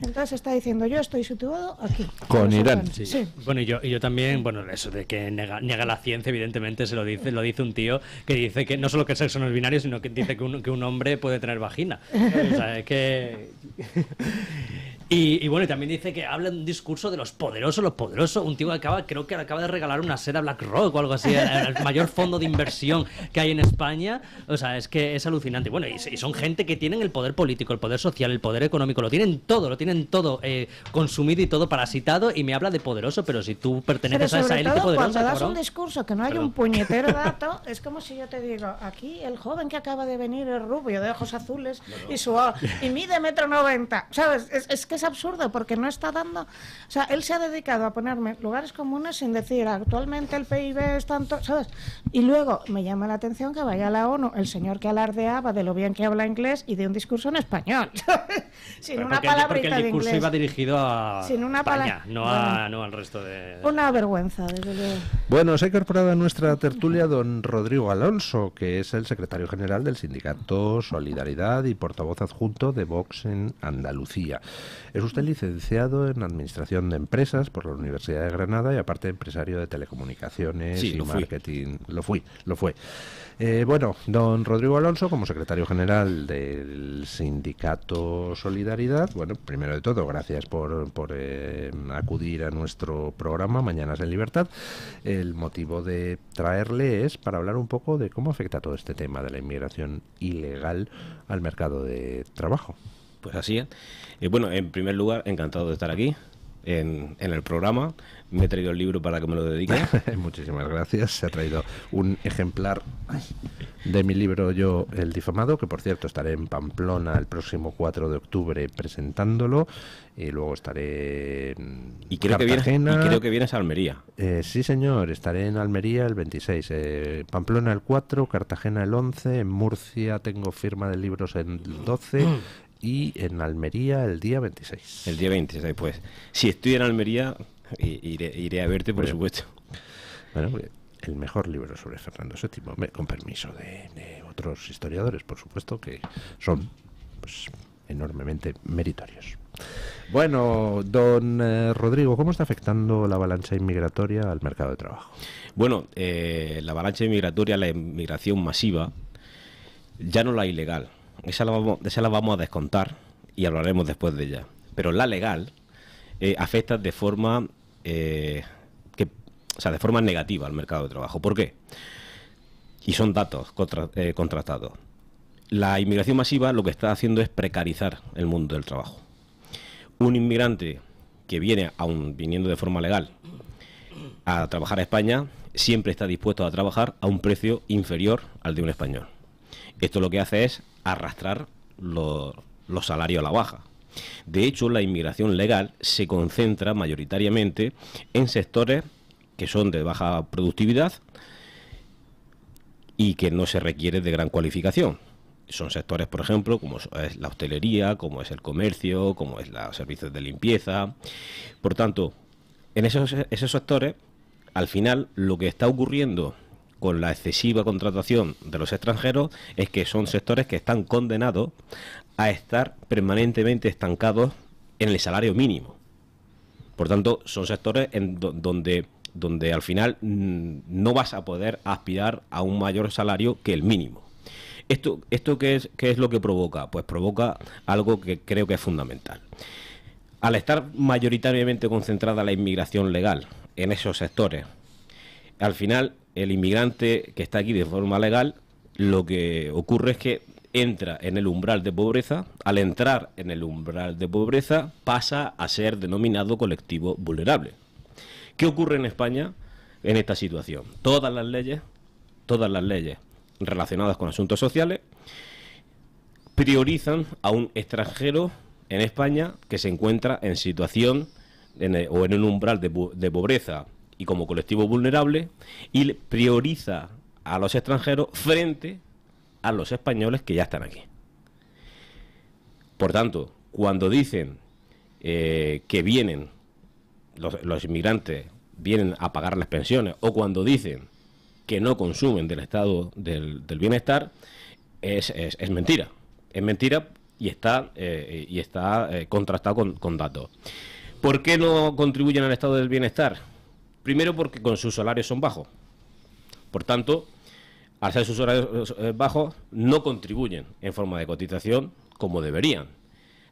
Entonces está diciendo, yo estoy situado aquí. Con Irán. Sí. Bueno, y yo, y yo también, bueno, eso de que niega, la ciencia, evidentemente se lo dice, lo dice un tío que dice que no solo que el sexo no es binario, sino que dice que un, que un hombre puede tener vagina. O sea, es que... Y, bueno, y también dice que habla de un discurso de los poderosos, los poderosos. Un tío que acaba, creo que acaba de regalar una seda BlackRock o algo así, el, mayor fondo de inversión que hay en España. O sea, es que es alucinante. Bueno, y, son gente que tienen el poder político, el poder social, el poder económico, lo tienen todo, lo tienen todo eh, consumido y todo parasitado. Y me habla de poderoso, pero si tú perteneces a esa élite poderosa. Cuando das un discurso que no hay un puñetero dato, es como si yo te digo, aquí el joven que acaba de venir es rubio, de ojos azules y su y mide metro noventa. ¿Sabes? Es, es que es absurdo porque no está dando, o sea, él se ha dedicado a ponerme lugares comunes sin decir actualmente el PIB es tanto, ¿sabes? Y luego me llama la atención que vaya a la ONU el señor que alardeaba de lo bien que habla inglés y de un discurso en español, sin una palabra inglés porque el discurso iba dirigido a España, no, a, no al resto de... Una vergüenza, desde luego. Bueno, se ha incorporado a nuestra tertulia don Rodrigo Alonso, que es el secretario general del sindicato Solidaridad y portavoz adjunto de Vox en Andalucía. Es usted licenciado en Administración de Empresas por la Universidad de Granada y aparte empresario de telecomunicaciones y marketing. Lo fui, lo fue. Eh, bueno, don Rodrigo Alonso, como secretario general del Sindicato Solidaridad, bueno, primero de todo, gracias por, por eh, acudir a nuestro programa Mañanas en Libertad. El motivo de traerle es para hablar un poco de cómo afecta todo este tema de la inmigración ilegal al mercado de trabajo. Pues así es bueno, en primer lugar, encantado de estar aquí. En, en, el programa. Me he traído el libro para que me lo dedique. Muchísimas gracias. Se ha traído un ejemplar de mi libro Yo, el difamado, que por cierto estaré en Pamplona el próximo 4 de octubre presentándolo. Y luego estaré en y Cartagena. Que y creo que vienes a Almería. Eh, sí, señor. Estaré en Almería el 26. Eh, Pamplona el 4, Cartagena el 11. En Murcia tengo firma de libros el 12 y en Almería el día 26. El día 26, pues. Si estoy en Almería, iré, a verte, por supuesto. Bueno, el mejor libro sobre Fernando VII, con permiso de, otros historiadores, por supuesto, que son pues, enormemente meritorios. Bueno, don eh, Rodrigo, ¿cómo está afectando la avalancha inmigratoria al mercado de trabajo? Bueno, eh, la avalancha inmigratoria, la inmigración masiva, ya no la ilegal, esa la vamos, esa la vamos a descontar y hablaremos después de ella. Pero la legal eh, afecta de forma eh, que, sea, de forma negativa al mercado de trabajo. ¿Por qué? Y son datos eh, contratados La inmigración masiva lo que está haciendo es precarizar el mundo del trabajo. Un inmigrante que viene, aún viniendo de forma legal, a trabajar a España, siempre está dispuesto a trabajar a un precio inferior al de un español. Esto lo que hace es arrastrar los salarios a la baja. De hecho, la inmigración legal se concentra mayoritariamente en sectores que son de baja productividad y que no se requiere de gran cualificación. Son sectores, por ejemplo, como es la hostelería, como es el comercio, como es los servicios de limpieza. Por tanto, en esos, esos sectores, al final, lo que está ocurriendo con la excesiva contratación de los extranjeros es que son sectores que están condenados a estar permanentemente estancados en el salario mínimo. Por tanto, son sectores en donde, donde al final mm, no vas a poder aspirar a un mayor salario que el mínimo. ¿Esto, esto qué, es, qué es lo que provoca? Pues provoca algo que creo que es fundamental. Al estar mayoritariamente concentrada la inmigración legal en esos sectores, al final el inmigrante que está aquí de forma legal, lo que ocurre es que entra en el umbral de pobreza, al entrar en el umbral de pobreza pasa a ser denominado colectivo vulnerable. ¿Qué ocurre en España en esta situación? Todas las leyes, todas las leyes relacionadas con asuntos sociales priorizan a un extranjero en España que se encuentra en situación o en un umbral de pobreza como colectivo vulnerable y prioriza a los extranjeros frente a los españoles que ya están aquí. Por tanto, cuando dicen eh, que vienen los, inmigrantes vienen a pagar las pensiones o cuando dicen que no consumen del estado del, bienestar es, mentira. Es mentira y está, eh, y está eh, contrastado con, con, datos. ¿Por qué no contribuyen al estado del bienestar? Primero porque con sus salarios son bajos. Por tanto, al ser sus salarios eh, bajos, no contribuyen en forma de cotización como deberían.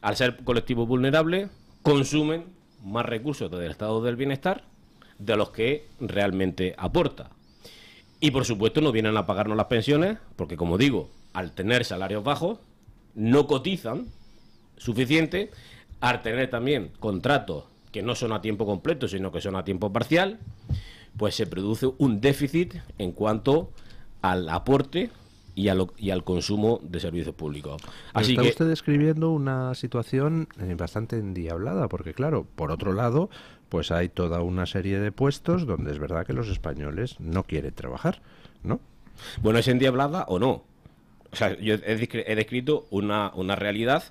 Al ser colectivos vulnerables, consumen más recursos del estado del bienestar de los que realmente aporta. Y por supuesto no vienen a pagarnos las pensiones, porque como digo, al tener salarios bajos, no cotizan suficiente, al tener también contratos que no son a tiempo completo, sino que son a tiempo parcial, pues se produce un déficit en cuanto al aporte y, y al consumo de servicios públicos. Así está usted describiendo una situación eh, bastante endiablada, porque claro, por otro lado, pues hay toda una serie de puestos donde es verdad que los españoles no quieren trabajar, ¿no? Bueno, es endiablada o no. O sea, yo he, descrito una, una realidad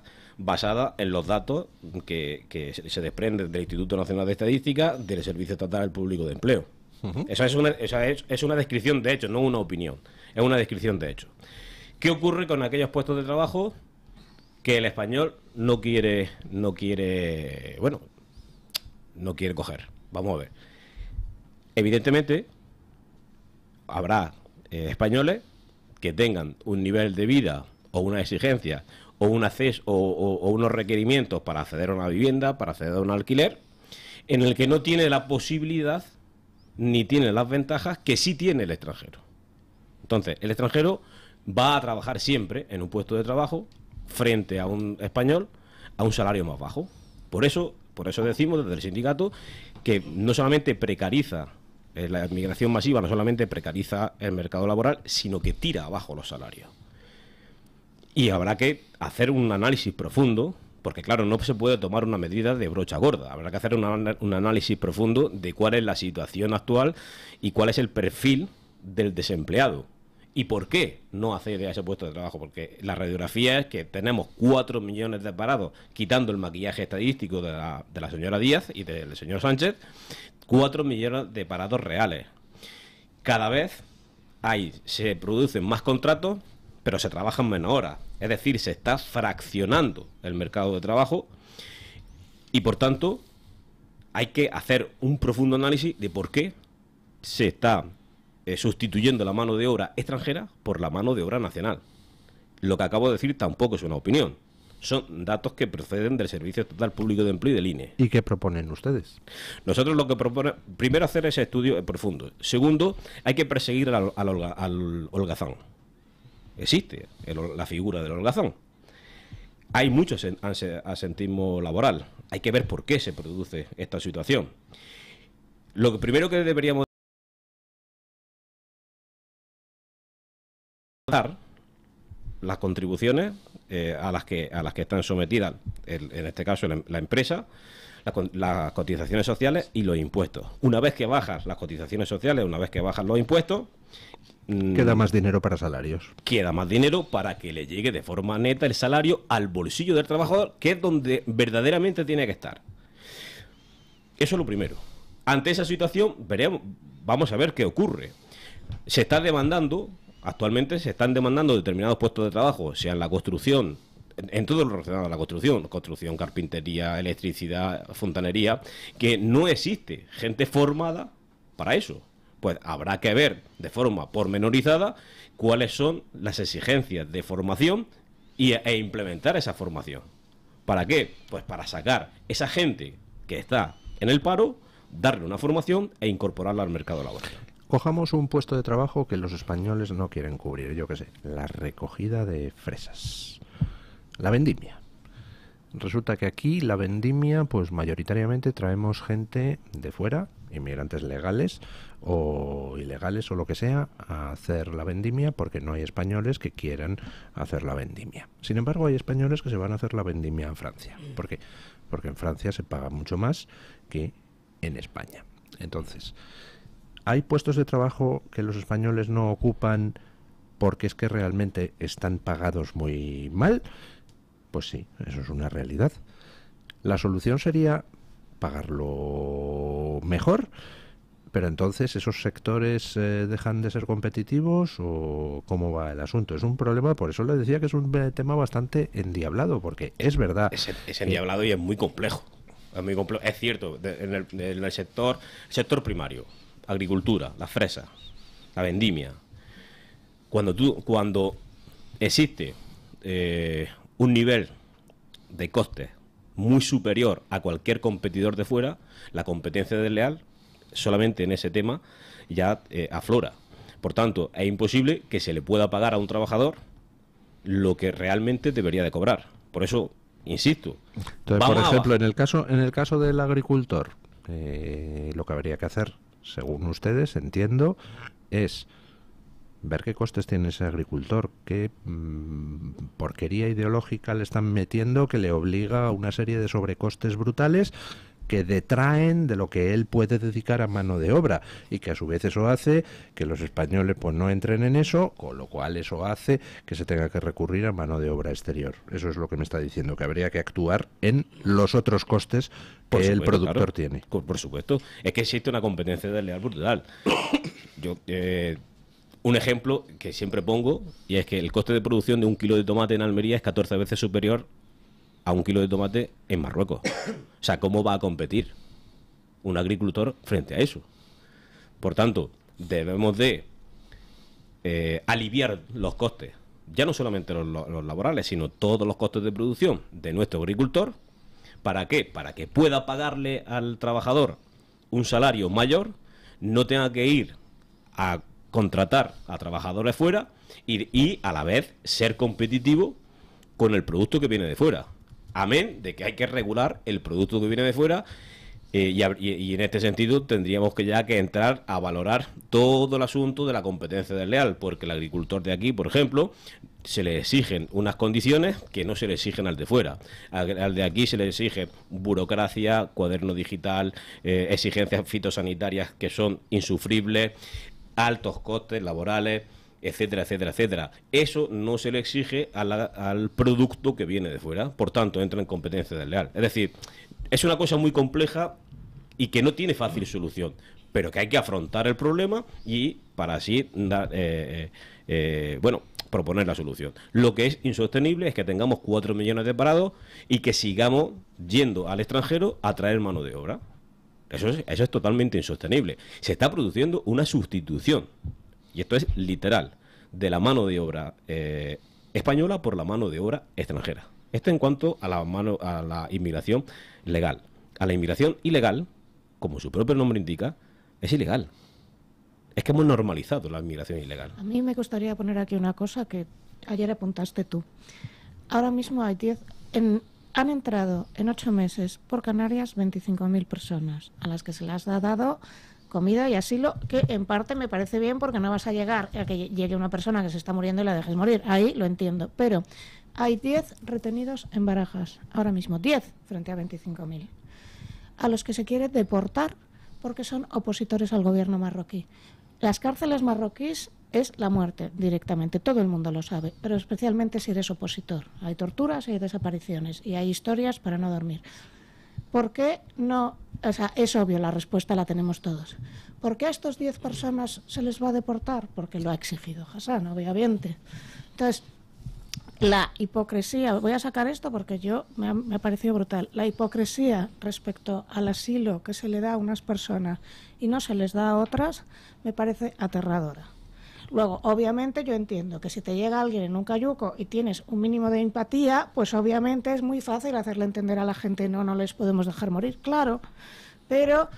basada en los datos que, se desprenden del Instituto Nacional de Estadística del Servicio Estatal Público de Empleo. Esa, es una, descripción de hecho, no una opinión. Es una descripción de hecho. ¿Qué ocurre con aquellos puestos de trabajo que el español no quiere, no quiere, bueno, no quiere coger? Vamos a ver. Evidentemente, habrá eh, españoles que tengan un nivel de vida o una exigencia o, un acceso, o, unos requerimientos para acceder a una vivienda, para acceder a un alquiler, en el que no tiene la posibilidad ni tiene las ventajas que sí tiene el extranjero. Entonces, el extranjero va a trabajar siempre en un puesto de trabajo frente a un español a un salario más bajo. Por eso, por eso decimos desde el sindicato que no solamente precariza eh, la inmigración masiva, no solamente precariza el mercado laboral, sino que tira abajo los salarios. Y habrá que hacer un análisis profundo, porque claro, no se puede tomar una medida de brocha gorda, habrá que hacer un análisis profundo de cuál es la situación actual y cuál es el perfil del desempleado. ¿Y por qué no accede a ese puesto de trabajo? Porque la radiografía es que tenemos 4 millones de parados, quitando el maquillaje estadístico de la, señora Díaz y del señor Sánchez, 4 millones de parados reales. Cada vez hay, se producen más contratos, pero se trabajan menos horas. Es decir, se está fraccionando el mercado de trabajo y por tanto hay que hacer un profundo análisis de por qué se está eh, sustituyendo la mano de obra extranjera por la mano de obra nacional. Lo que acabo de decir tampoco es una opinión. Son datos que proceden del Servicio Estatal Público de Empleo y del INE. ¿Y qué proponen ustedes? Nosotros lo que proponemos primero hacer ese estudio profundo. Segundo, hay que perseguir al, holgazón. al holgazán existe la figura del holgazón. Hay mucho asentismo laboral. Hay que ver por qué se produce esta situación. Lo primero que deberíamos dar las contribuciones eh, a las que a las que están sometidas en este caso la, em-, empresa las cotizaciones sociales y los impuestos una vez que bajas las cotizaciones sociales una vez que bajas los impuestos Mm. Queda más dinero para salarios. Queda más dinero para que le llegue de forma neta el salario al bolsillo del trabajador, que es donde verdaderamente tiene que estar. Eso es lo primero. Ante esa situación, veremos, vamos a ver qué ocurre. Se está demandando, actualmente se están demandando determinados puestos de trabajo, sea en la construcción, en todo lo relacionado a la construcción, construcción, carpintería, electricidad, fontanería, que no existe gente formada para eso pues habrá que ver de forma pormenorizada cuáles son las exigencias de formación y, e implementar esa formación. ¿Para qué? Pues para sacar esa gente que está en el paro, darle una formación e incorporarla al mercado laboral. Cojamos un puesto de trabajo que los españoles no quieren cubrir, yo qué sé, la recogida de fresas, la vendimia. Resulta que aquí la vendimia, pues mayoritariamente traemos gente de fuera, inmigrantes legales, o ilegales o lo que sea a hacer la vendimia porque no hay españoles que quieran hacer la vendimia. Sin embargo, hay españoles que se van a hacer la vendimia en Francia. ¿Por qué? Porque en Francia se paga mucho más que en España. Entonces, ¿hay puestos de trabajo que los españoles no ocupan porque es que realmente están pagados muy mal? Pues sí, eso es una realidad. La solución sería pagarlo mejor pero entonces, ¿esos sectores eh, dejan de ser competitivos o cómo va el asunto? Es un problema, por eso le decía que es un eh, tema bastante endiablado, porque es verdad. Es, endiablado y es muy complejo. Es, muy complejo. es cierto, en, el, sector sector primario, agricultura, la fresa, la vendimia. Cuando, tú, cuando existe eh, un nivel de coste muy superior a cualquier competidor de fuera, la competencia desleal solamente en ese tema ya eh, aflora. Por tanto, es imposible que se le pueda pagar a un trabajador lo que realmente debería de cobrar. Por eso, insisto. Entonces, por ejemplo, en el caso, en el caso del agricultor, eh, lo que habría que hacer, según ustedes, entiendo, es ver qué costes tiene ese agricultor, qué mm, porquería ideológica le están metiendo que le obliga a una serie de sobrecostes brutales que detraen de lo que él puede dedicar a mano de obra y que a su vez eso hace que los españoles pues no entren en eso, con lo cual eso hace que se tenga que recurrir a mano de obra exterior. Eso es lo que me está diciendo, que habría que actuar en los otros costes que el productor tiene. Por supuesto, es que existe una competencia leal brutal. Yo eh, un ejemplo que siempre pongo y es que el coste de producción de un kilo de tomate en Almería es 14 veces superior a un kilo de tomate en Marruecos. O sea, ¿cómo va a competir un agricultor frente a eso? Por tanto, debemos de eh, aliviar los costes, ya no solamente los, laborales, sino todos los costes de producción de nuestro agricultor. ¿Para qué? Para que pueda pagarle al trabajador un salario mayor, no tenga que ir a contratar a trabajadores fuera y a la vez ser competitivo con el producto que viene de fuera. Amén de que hay que regular el producto que viene de fuera. Eh, y, en este sentido tendríamos que ya que entrar a valorar todo el asunto de la competencia desleal, porque el agricultor de aquí, por ejemplo, se le exigen unas condiciones que no se le exigen al de fuera. Al, de aquí se le exige burocracia, cuaderno digital, eh, exigencias fitosanitarias que son insufribles, altos costes laborales etcétera, etcétera, etcétera. Eso no se le exige al producto que viene de fuera, por tanto entra en competencia desleal. Es decir, es una cosa muy compleja y que no tiene fácil solución, pero que hay que afrontar el problema y para así dar, eh, eh, eh, bueno, proponer la solución. Lo que es insostenible es que tengamos 4 millones de parados y que sigamos yendo al extranjero a traer mano de obra. Eso eso es totalmente insostenible. Se está produciendo una sustitución y esto es literal, de la mano de obra eh, española por la mano de obra extranjera. Esto en cuanto a la, mano, a la inmigración legal. A la inmigración ilegal, como su propio nombre indica, es ilegal. Es que hemos normalizado la inmigración ilegal. A mí me gustaría poner aquí una cosa que ayer apuntaste tú. Ahora mismo hay 10... Han entrado en ocho meses por Canarias 25.000 personas, a las que se las ha dado comida y asilo, que en parte me parece bien porque no vas a llegar a que llegue una persona que se está muriendo y la dejes morir. Ahí lo entiendo. Pero hay 10 retenidos en barajas, ahora mismo 10 frente a 25.000, a los que se quiere deportar porque son opositores al gobierno marroquí. Las cárceles marroquíes es la muerte directamente, todo el mundo lo sabe, pero especialmente si eres opositor. Hay torturas, y hay desapariciones y hay historias para no dormir. ¿Por qué no? O sea, es obvio, la respuesta la tenemos todos. ¿Por qué a estos 10 personas se les va a deportar? Porque lo ha exigido Hassan, obviamente. Entonces, la hipocresía, voy a sacar esto porque yo me me ha, parecido brutal, la hipocresía respecto al asilo que se le da a unas personas y no se les da a otras, me parece aterradora. Luego, obviamente yo entiendo que si te llega alguien en un cayuco y tienes un mínimo de empatía, pues obviamente es muy fácil hacerle entender a la gente no, no les podemos dejar morir, claro, pero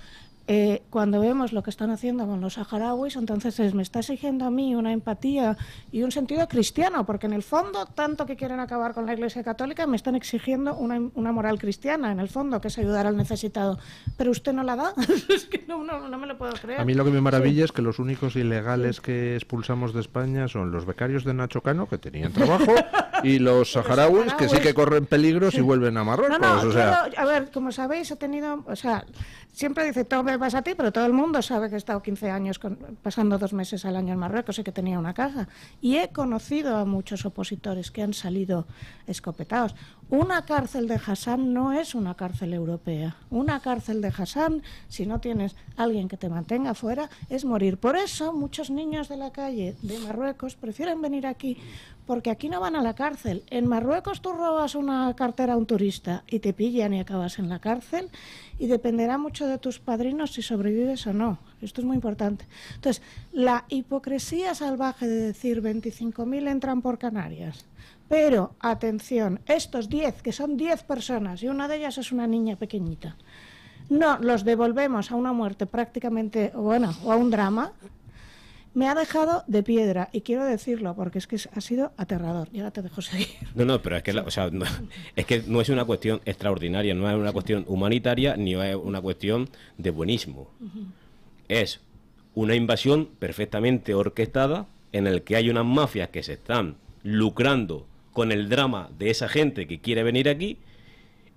eh, cuando vemos lo que están haciendo con los saharauis, entonces me está exigiendo a mí una empatía y un sentido cristiano, porque en el fondo, tanto que quieren acabar con la Iglesia Católica, me están exigiendo una, moral cristiana, en el fondo, que es ayudar al necesitado. Pero usted no la da, es que no, no, me lo puedo creer. A mí lo que me maravilla es que los únicos ilegales que expulsamos de España son los becarios de Nacho Cano, que tenían trabajo, y los saharauis, que sí que corren peligros y vuelven a Marruecos. No, o sea... a ver, como sabéis, he tenido, o sea, siempre dice, tome pasa a ti, pero todo el mundo sabe que he estado 15 años pasando dos meses al año en Marruecos y que tenía una caja. Y he conocido a muchos opositores que han salido escopetados. Una cárcel de Hassan no es una cárcel europea. Una cárcel de Hassan, si no tienes alguien que te mantenga fuera, es morir. Por eso muchos niños de la calle de Marruecos prefieren venir aquí porque aquí no van a la cárcel. En Marruecos tú robas una cartera a un turista y te pillan y acabas en la cárcel y dependerá mucho de tus padrinos si sobrevives o no. Esto es muy importante. Entonces, la hipocresía salvaje de decir 25.000 entran por Canarias, pero atención, estos 10, que son 10 personas y una de ellas es una niña pequeñita. No, los devolvemos a una muerte prácticamente, bueno, o a un drama, me ha dejado de piedra y quiero decirlo porque es que ha sido aterrador. Y ahora te dejo seguir. No, no, pero es que, no, es que no es una cuestión extraordinaria, no es una cuestión humanitaria ni es una cuestión de buenismo. Es una invasión perfectamente orquestada en el que hay unas mafias que se están lucrando con el drama de esa gente que quiere venir aquí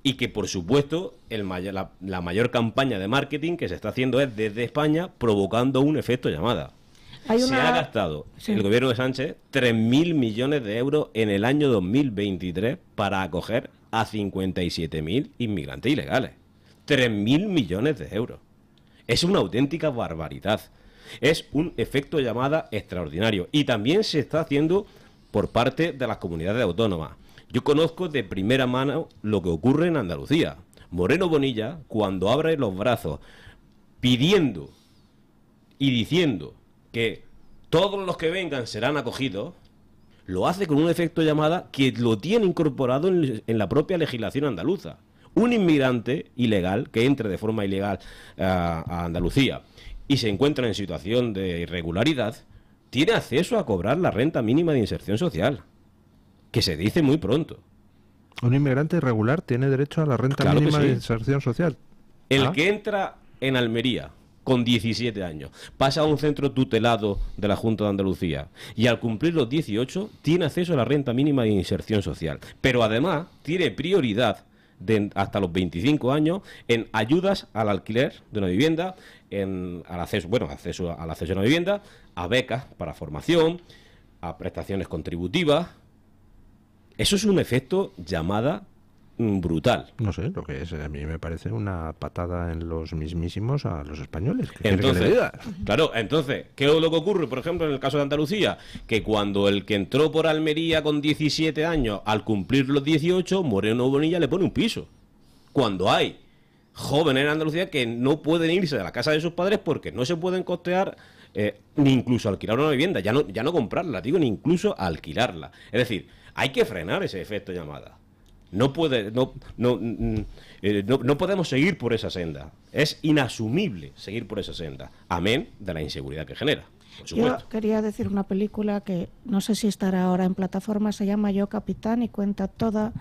y que por supuesto el la mayor campaña de marketing que se está haciendo es desde España provocando un efecto llamada. Se ha gastado el gobierno de Sánchez 3.000 millones de euros en el año 2023 para acoger a 57.000 inmigrantes ilegales. 3.000 millones de euros. Es una auténtica barbaridad. Es un efecto llamada extraordinario. Y también se está haciendo por parte de las comunidades autónomas. Yo conozco de primera mano lo que ocurre en Andalucía. Moreno Bonilla, cuando abre los brazos pidiendo y diciendo que todos los que vengan serán acogidos, lo hace con un efecto llamada que lo tiene incorporado en, la propia legislación andaluza. Un inmigrante ilegal que entre de forma ilegal eh, a Andalucía y se encuentra en situación de irregularidad, tiene acceso a cobrar la renta mínima de inserción social, que se dice muy pronto. Un inmigrante irregular tiene derecho a la renta mínima de inserción social. El ah. que entra en Almería con 17 años. Pasa a un centro tutelado de la Junta de Andalucía y al cumplir los 18 tiene acceso a la renta mínima de inserción social. Pero además tiene prioridad hasta los 25 años en ayudas al alquiler de una vivienda, en al acceso, bueno, acceso al acceso a una vivienda, a becas para formación, a prestaciones contributivas. Eso es un efecto llamada Mm, brutal. No sé, lo que es, a mí me parece una patada en los mismísimos a los españoles. Entonces, claro, entonces, ¿qué es lo que ocurre, por ejemplo, en el caso de Andalucía? Que cuando el que entró por Almería con 17 años, al cumplir los 18, Moreno Bonilla le pone un piso. Cuando hay jóvenes en Andalucía que no pueden irse de la casa de sus padres porque no se pueden costear eh, ni incluso alquilar una vivienda, ya no, ya no comprarla, digo, ni incluso alquilarla. Es decir, hay que frenar ese efecto llamada. No, puede, mm, eh, no, no, podemos seguir por esa senda. Es inasumible seguir por esa senda, amén de la inseguridad que genera. Yo quería decir una película que no sé si estará ahora en plataforma, se llama Yo Capitán y cuenta toda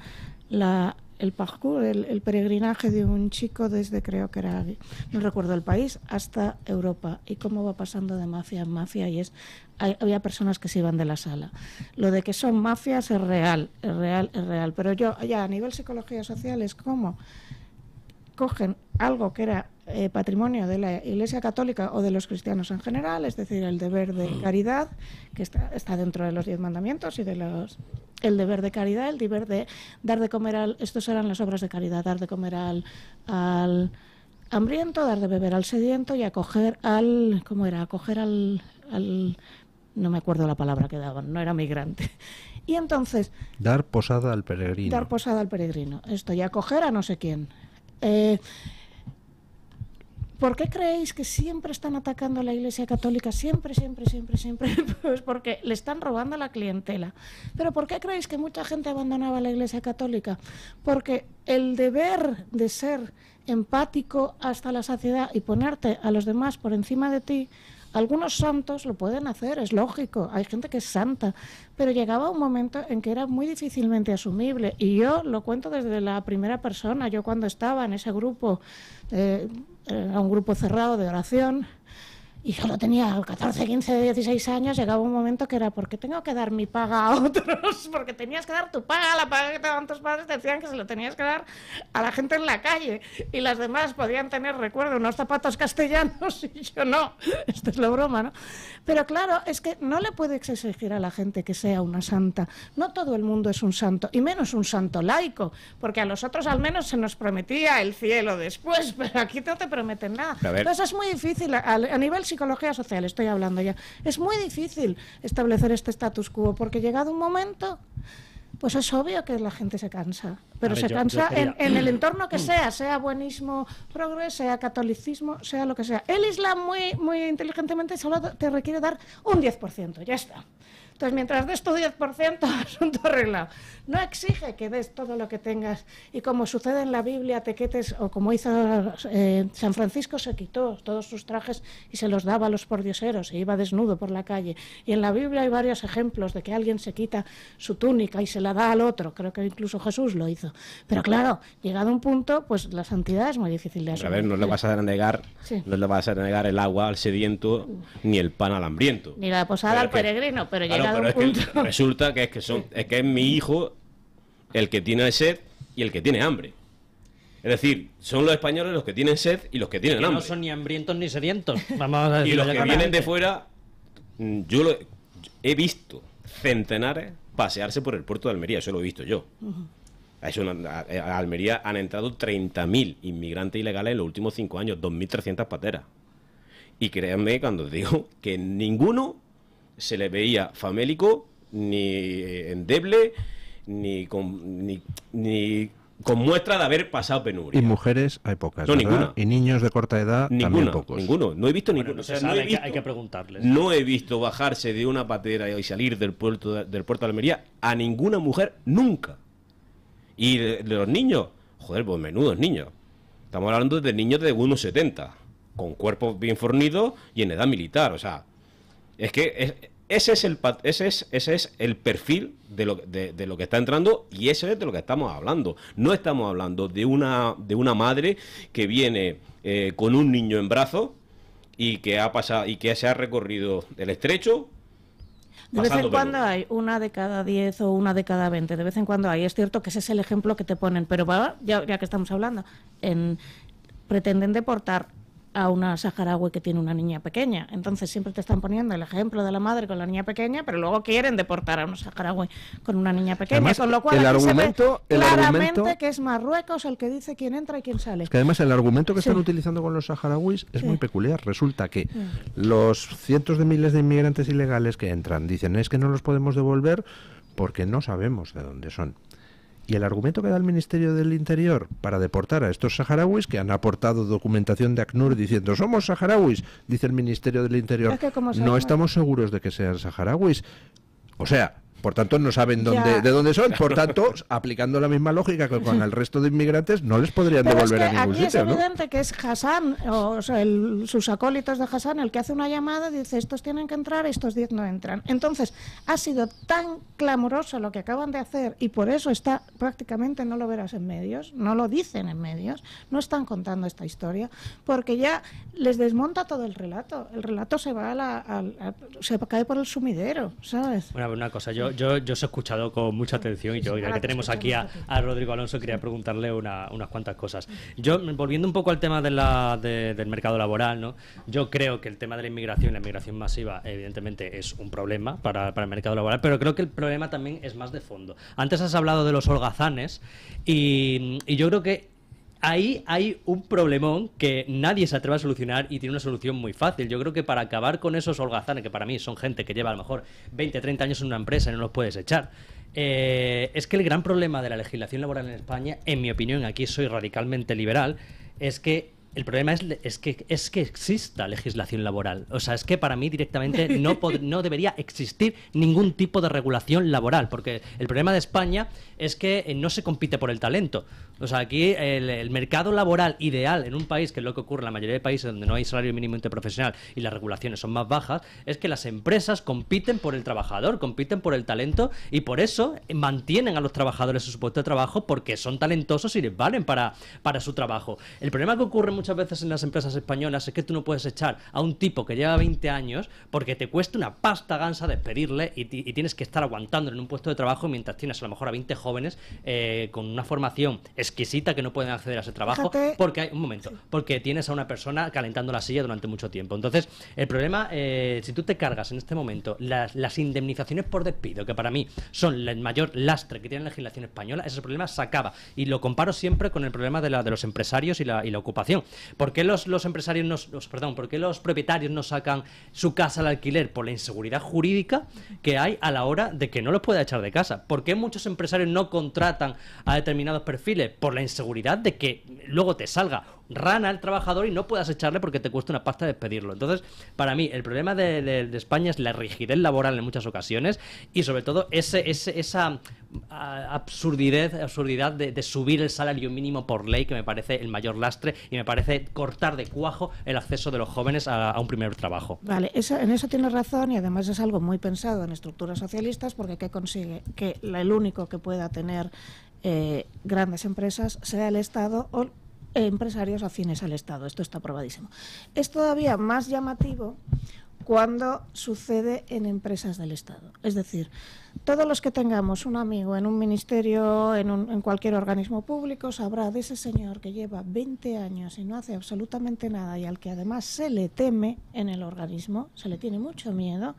la el parkour, el, peregrinaje de un chico desde creo que era, no recuerdo el país, hasta Europa y cómo va pasando de mafia en mafia y es, había personas que se iban de la sala. Lo de que son mafias es real, es real, es real, pero yo ya a nivel psicología social es como cogen algo que era eh, patrimonio de la Iglesia Católica o de los cristianos en general, es decir, el deber de mm. caridad, que está, dentro de los diez mandamientos y de los el deber de caridad, el deber de dar de comer al, estos eran las obras de caridad, dar de comer al, al hambriento, dar de beber al sediento y acoger al, ¿cómo era? Acoger al, al no me acuerdo la palabra que daban, no era migrante. Y entonces... Dar posada al peregrino. Dar posada al peregrino, esto, y acoger a no sé quién. Eh, ¿Por qué creéis que siempre están atacando a la Iglesia Católica? Siempre, siempre, siempre, siempre. Pues porque le están robando la clientela. Pero ¿por qué creéis que mucha gente abandonaba la Iglesia Católica? Porque el deber de ser empático hasta la saciedad y ponerte a los demás por encima de ti algunos santos lo pueden hacer, es lógico, hay gente que es santa, pero llegaba un momento en que era muy difícilmente asumible. Y yo lo cuento desde la primera persona, yo cuando estaba en ese grupo, eh, eh, a un grupo cerrado de oración, y yo lo tenía 14, 15, 16 años, llegaba un momento que era, ...porque tengo que dar mi paga a otros? Porque tenías que dar tu paga, la paga que te daban tus padres, decían que se lo tenías que dar a la gente en la calle. Y las demás podían tener, recuerdo, unos zapatos castellanos y yo no. Esto es la broma, ¿no? Pero claro, es que no le puedes exigir a la gente que sea una santa. No todo el mundo es un santo, y menos un santo laico, porque a los otros al menos se nos prometía el cielo después, pero aquí no te prometen nada. Entonces es muy difícil a, nivel psicología social estoy hablando ya. Es muy difícil establecer este status quo porque llegado un momento pues es obvio que la gente se cansa, pero se cansa en, el entorno que sea, sea buenismo progreso, sea catolicismo, sea lo que sea. El Islam muy, muy inteligentemente solo te requiere dar un 10%, ya está. Entonces, mientras des tu 10%, asunto arreglado. No exige que des todo lo que tengas. Y como sucede en la Biblia, te o como hizo eh, San Francisco, se quitó todos sus trajes y se los daba a los pordioseros, e iba desnudo por la calle. Y en la Biblia hay varios ejemplos de que alguien se quita su túnica y se la da al otro. Creo que incluso Jesús lo hizo. Pero claro, llegado a un punto, pues la santidad es muy difícil de asumir. A ver, no le vas a negar, no le vas a negar el agua al sediento, ni el pan al hambriento. Ni la posada al pues, peregrino, pero pero es que resulta que es que son, es que es mi hijo el que tiene sed y el que tiene hambre. Es decir, son los españoles los que tienen sed y los que tienen hambre. No son ni hambrientos ni sedientos. Vamos y los que vienen de fuera, mm, yo he visto centenares pasearse por el puerto de Almería, eso lo he visto yo. a Almería han entrado 30.000 inmigrantes ilegales en los últimos 5 años, 2.300 pateras. Y créanme cuando digo que ninguno se le veía famélico, ni eh, endeble, ni con, ni, con muestra de haber pasado penuria. Y mujeres hay pocas. No, Y niños de corta edad ninguna, pocos. Ninguno. No he visto ninguno. hay, que, preguntarles. No he visto bajarse de una patera y salir del puerto de, del puerto de Almería a ninguna mujer nunca. Y de, los niños, joder, pues menudos niños. Estamos hablando de niños de 1,70, con cuerpos bien fornidos y en edad militar, o sea, es que ese, es el, perfil de lo, que está entrando y ese es de lo que estamos hablando. No estamos hablando de una, madre que viene eh, con un niño en brazos y que ha pasado y que se ha recorrido el estrecho de vez en cuando hay una de cada diez o una de cada veinte, de vez en cuando hay. Es cierto que ese es el ejemplo que te ponen, pero ya, ya que estamos hablando, en, pretenden deportar a una saharaui que tiene una niña pequeña. Entonces siempre te están poniendo el ejemplo de la madre con la niña pequeña, pero luego quieren deportar a una saharaui con una niña pequeña. con lo cual el argumento, claramente argumento, que es Marruecos el que dice quién entra y quién sale. que además el argumento que están utilizando con los saharauis es muy peculiar. Resulta que los cientos de miles de inmigrantes ilegales que entran dicen es que no los podemos devolver porque no sabemos de dónde son. Y el argumento que da el Ministerio del Interior para deportar a estos saharauis que han aportado documentación de ACNUR diciendo somos saharauis, dice el Ministerio del Interior, no estamos seguros de que sean saharauis. O sea, por tanto no saben dónde, de dónde son, por tanto, aplicando la misma lógica que con el resto de inmigrantes, no les podrían devolver a ningún aquí sitio. Es evidente que es Hassan, o sea, sus acólitos de Hassan, el que hace una llamada y dice, estos tienen que entrar, estos 10 no entran. Entonces, ha sido tan clamoroso lo que acaban de hacer y por eso está prácticamente no lo verás en medios, no lo dicen en medios, no están contando esta historia, porque ya les desmonta todo el relato. El relato se va a la, se cae por el sumidero, ¿sabes? Bueno, una cosa, yo, yo, yo os he escuchado con mucha atención y yo, ya que tenemos aquí a, a Rodrigo Alonso, quería preguntarle unas cuantas cosas. Yo, volviendo un poco al tema de la, del mercado laboral, ¿no? yo creo que el tema de la inmigración, la inmigración masiva, evidentemente es un problema para, el mercado laboral, pero creo que el problema también es más de fondo. Antes has hablado de los holgazanes y, y yo creo que ahí hay un problemón que nadie se atreve a solucionar y tiene una solución muy fácil. Yo creo que para acabar con esos holgazanes, que para mí son gente que lleva a lo mejor 20, 30 años en una empresa y no los puedes echar, eh, es que el gran problema de la legislación laboral en España, en mi opinión, aquí soy radicalmente liberal, es que el problema es, que, exista legislación laboral. O sea, es que para mí directamente no debería existir ningún tipo de regulación laboral, porque el problema de España es que eh, no se compite por el talento. O sea, aquí el, mercado laboral ideal en un país, que es lo que ocurre en la mayoría de países donde no hay salario mínimo interprofesional y las regulaciones son más bajas, es que las empresas compiten por el trabajador, compiten por el talento y por eso mantienen a los trabajadores en su puesto de trabajo porque son talentosos y les valen para, para su trabajo. El problema que ocurre muchas veces en las empresas españolas es que tú no puedes echar a un tipo que lleva 20 años porque te cuesta una pasta gansa despedirle y, tienes que estar aguantando en un puesto de trabajo mientras tienes a lo mejor a 20 jóvenes eh, con una formación exquisita que no pueden acceder a ese trabajo porque hay un momento, porque tienes a una persona calentando la silla durante mucho tiempo. Entonces, el problema, eh, si tú te cargas en este momento las, indemnizaciones por despido, que para mí son el mayor lastre que tiene la legislación española, ese problema se acaba. Y lo comparo siempre con el problema de, la, de los empresarios y la, y la ocupación. ¿Por los, empresarios nos, los, perdón, por qué los propietarios no sacan su casa al alquiler? Por la inseguridad jurídica que hay a la hora de que no los pueda echar de casa. ¿Por qué muchos empresarios no contratan a determinados perfiles? por la inseguridad de que luego te salga rana el trabajador y no puedas echarle porque te cuesta una pasta despedirlo. Entonces, para mí, el problema de, España es la rigidez laboral en muchas ocasiones y sobre todo ese, esa absurdidad, absurdidad de, subir el salario mínimo por ley que me parece el mayor lastre y me parece cortar de cuajo el acceso de los jóvenes a, un primer trabajo. Vale, eso, en eso tienes razón y además es algo muy pensado en estructuras socialistas porque ¿qué consigue? Que el único que pueda tener eh, grandes empresas, sea el Estado o empresarios afines al Estado. Esto está probadísimo. Es todavía más llamativo cuando sucede en empresas del Estado. Es decir, todos los que tengamos un amigo en un ministerio, en, en, cualquier organismo público, sabrá de ese señor que lleva 20 años y no hace absolutamente nada y al que además se le teme en el organismo, se le tiene mucho miedo,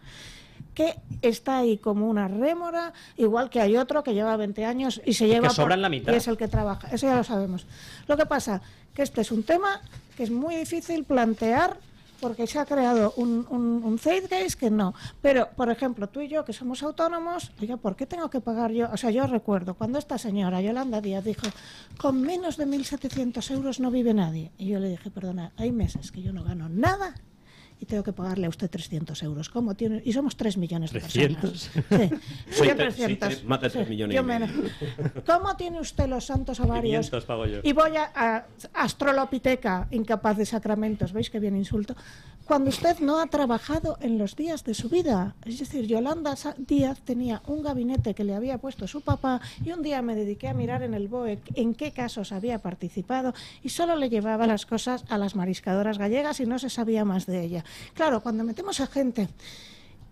que está ahí como una rémora, igual que hay otro que lleva 20 años y se lleva... Y es el que trabaja, eso ya lo sabemos. Lo que pasa, que este es un tema que es muy difícil plantear porque se ha creado un, un, un que no. Pero, por ejemplo, tú y yo, que somos autónomos, oiga, ¿por qué tengo que pagar yo? O sea, yo recuerdo cuando esta señora, Yolanda Díaz, dijo, con menos de 1.700 euros no vive nadie. Y yo le dije, perdona, hay meses que yo no gano nada y tengo que pagarle a usted 300 euros. ¿Cómo tiene? Y somos 3 millones de personas. ¿300? Sí. Soy 300. Sí, más de 3 millones. Yo menos ¿Cómo tiene usted los santos ovarios? 500 pago yo. Y voy a, a, Astrolopiteca, incapaz de sacramentos. ¿Veis qué bien insulto? cuando usted no ha trabajado en los días de su vida. Es decir, Yolanda Díaz tenía un gabinete que le había puesto su papá y un día me dediqué a mirar en el BOE en qué casos había participado y solo le llevaba las cosas a las mariscadoras gallegas y no se sabía más de ella. Claro, cuando metemos a gente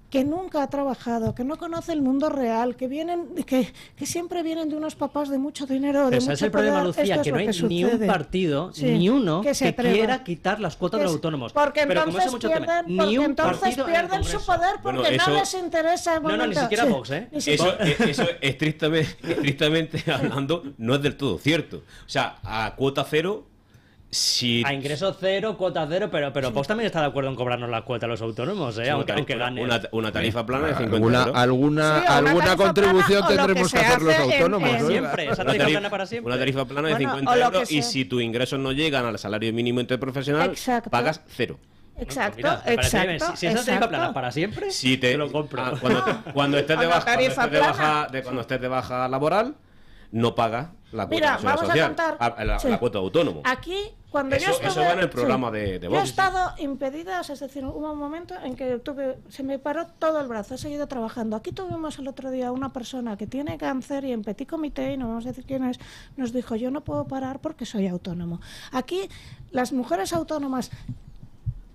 que nunca ha trabajado, que no conoce el mundo real, que vienen, que, que siempre vienen de unos papás de mucho dinero. De mucho es el problema, Lucía, que no hay ni un partido, ni uno que, quiera quitar las cuotas de los autónomos. Porque entonces pierden, ni un entonces pierden su poder porque no les interesa. no, no, ni siquiera Vox, ¿eh? Eso, e-, eso estrictamente, estrictamente hablando no es del todo cierto. O sea, a cuota cero a ingreso cero, cuota cero, pero, pero Vox también está de acuerdo en cobrarnos la cuota a los autónomos, ¿eh? aunque, aunque Una, una, tarifa plana de 50 Alguna, euros. alguna, alguna contribución tendremos que, hacer los autónomos. Siempre, para siempre. Una tarifa plana de 50 euros y si tus ingresos no llegan al salario mínimo interprofesional, pagas cero. Exacto, exacto. Pues si, esa tarifa plana para siempre, si te, lo compro. Ah, cuando, estés de baja, de baja, cuando estés de baja laboral, no pagas Mira, vamos a contar. la, cuota autónomo. Aquí, cuando yo estuve. Eso va en el programa de, de Yo he estado impedida, es decir, hubo un momento en que tuve, se me paró todo el brazo, he seguido trabajando. Aquí tuvimos el otro día una persona que tiene cáncer y en petit comité, y no vamos a decir quién es, nos dijo: Yo no puedo parar porque soy autónomo. Aquí, las mujeres autónomas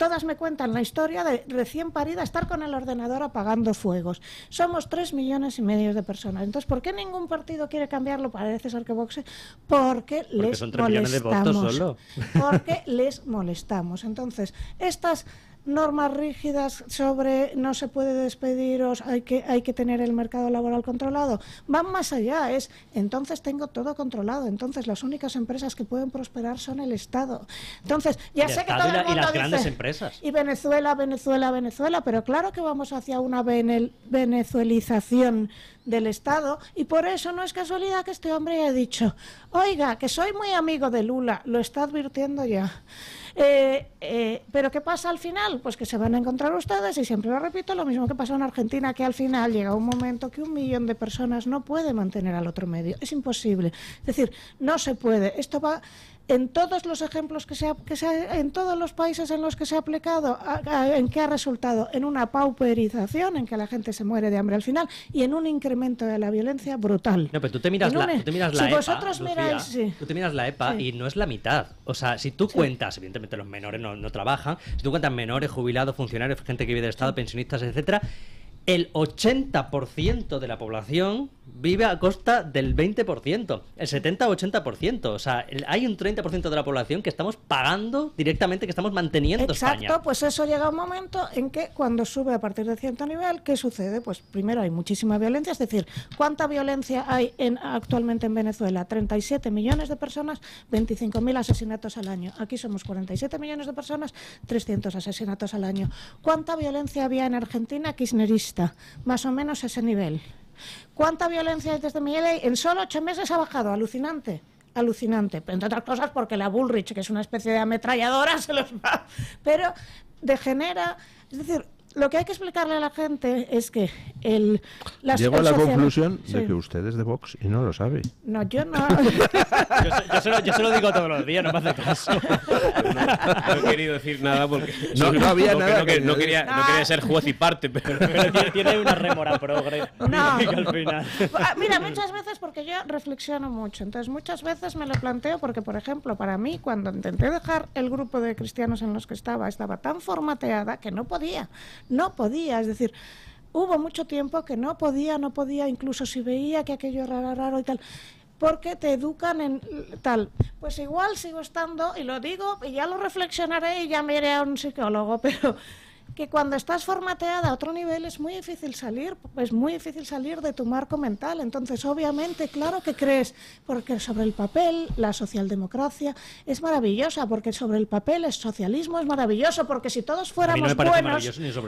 Todas me cuentan la historia de recién parida estar con el ordenador apagando fuegos. Somos tres millones y medio de personas. Entonces, ¿por qué ningún partido quiere cambiarlo? Parece ser que boxe Porque, les molestamos. Porque les molestamos. Entonces, estas normas rígidas sobre no se puede despediros, hay que, hay que tener el mercado laboral controlado. Van más allá, es entonces tengo todo controlado, entonces las únicas empresas que pueden prosperar son el Estado. Entonces, ya sé que todo y, el mundo las grandes empresas. Y Venezuela, Venezuela, Venezuela, pero claro que vamos hacia una venezuelización del Estado y por eso no es casualidad que este hombre haya dicho, oiga, que soy muy amigo de Lula, lo está advirtiendo ya. Eh, eh, pero ¿qué pasa al final? Pues que se van a encontrar ustedes, y siempre lo repito, lo mismo que pasó en Argentina, que al final llega un momento que un millón de personas no puede mantener al otro medio. Es imposible. Es decir, no se puede. Esto va en todos los ejemplos que se ha, que en todos los países en los que se ha aplicado, en qué ha resultado en una pauperización, en que la gente se muere de hambre al final y en un incremento de la violencia brutal. No, pero tú te miras la, tú miras e- la EPA, tú te miras la EPA y no es la mitad. O sea, si tú cuentas, evidentemente los menores no, trabajan, si tú cuentas menores, jubilados, funcionarios, gente que vive del Estado, pensionistas, etcétera, el 80% de la población vive a costa del 20%, el 70-80%. O sea, hay un 30% de la población que estamos pagando directamente, que estamos manteniendo Exacto, pues eso llega a un momento en que cuando sube a partir de cierto nivel, ¿qué sucede? Pues primero hay muchísima violencia, es decir, ¿cuánta violencia hay en, actualmente en Venezuela? 37 millones de personas, 25.000 asesinatos al año. Aquí somos 47 millones de personas, 300 asesinatos al año. ¿Cuánta violencia había en Argentina kirchnerista? Más o menos ese nivel. ¿Cuánta violencia hay desde Miguel? En solo ocho meses ha bajado, alucinante alucinante, entre otras cosas porque la Bullrich, que es una especie de ametralladora, se los va, pero degenera, es decir, lo que hay que explicarle a la gente es que el llego a la conclusión de que usted es de Vox y no lo sabe. No, yo no. yo, se lo, digo todos los días, no me hace caso. no, he querido decir nada porque no, había nada. Que, no, quería, no quería ser juez y parte, pero, tiene una rémora progre. No. Ah, mira, muchas veces porque yo reflexiono mucho, entonces muchas veces me lo planteo porque, por ejemplo, para mí cuando intenté dejar el grupo de cristianos en los que estaba estaba tan formateada que no podía no podía, es decir, hubo mucho tiempo que no podía, no podía, incluso si veía que aquello era raro y tal porque te educan en tal. Pues igual sigo estando, y lo digo, y ya lo reflexionaré y ya me iré a un psicólogo, pero cuando estás formateada a otro nivel es muy difícil salir, es muy difícil salir de tu marco mental. Entonces, obviamente, claro que crees, porque sobre el papel la socialdemocracia es maravillosa, porque sobre el papel el socialismo es maravilloso, porque si todos fuéramos buenos,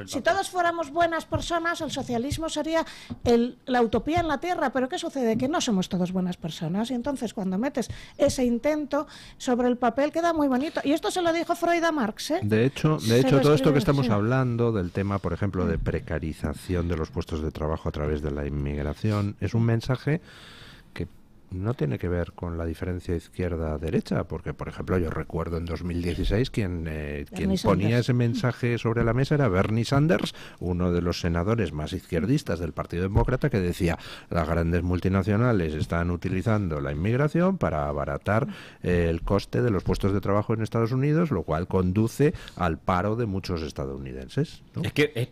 si todos fuéramos buenas personas, el socialismo sería el, la utopía en la tierra. Pero ¿qué sucede? Que no somos todos buenas personas. Y entonces, cuando metes ese intento sobre el papel, queda muy bonito. Y esto se lo dijo Freud a Marx. ¿eh? De hecho, de hecho todo esto que estamos hablando del tema, por ejemplo, de mm. precarización de los puestos de trabajo a través de la inmigración, es un mensaje no tiene que ver con la diferencia izquierda-derecha, porque, por ejemplo, yo recuerdo en 2016 quien, eh, quien ponía ese mensaje sobre la mesa era Bernie Sanders, uno de los senadores más izquierdistas del Partido Demócrata, que decía, las grandes multinacionales están utilizando la inmigración para abaratar eh, el coste de los puestos de trabajo en Estados Unidos, lo cual conduce al paro de muchos estadounidenses.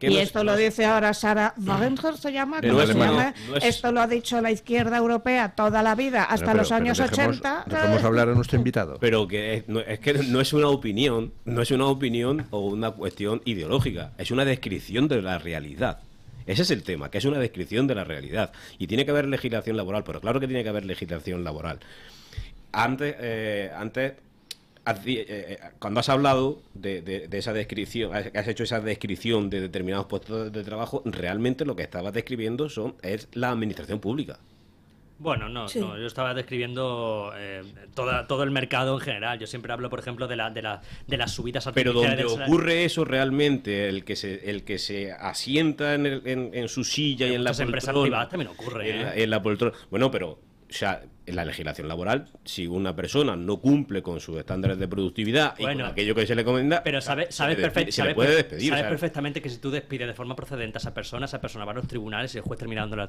y esto lo dice ahora Sara Wagenhorst, se llama, se llama? esto lo ha dicho la izquierda europea toda la vida hasta los años 80 vamos a hablar a nuestro invitado. Pero que es, es que no es una opinión, no es una opinión o una cuestión ideológica, es una descripción de la realidad. Ese es el tema, que es una descripción de la realidad. Y tiene que haber legislación laboral, pero claro que tiene que haber legislación laboral. Antes, eh, antes eh, eh, cuando has hablado de, esa descripción, has hecho esa descripción de determinados puestos de trabajo, realmente lo que estabas describiendo son, es la administración pública. Bueno, no, yo estaba describiendo eh, todo el mercado en general. Yo siempre hablo, por ejemplo, de, la, de, la, de las subidas Pero donde ocurre eso realmente, el que se, el que se asienta en, en, su silla y en la poltrona. En empresas privadas también ocurre. la, ¿eh? Bueno, pero, ya en la legislación laboral, si una persona no cumple con sus estándares de productividad y aquello que se le comenda, pero sabe, puede Sabes perfectamente que si tú despides de forma procedente a esa persona, esa persona va a los tribunales y el juez termina dando la,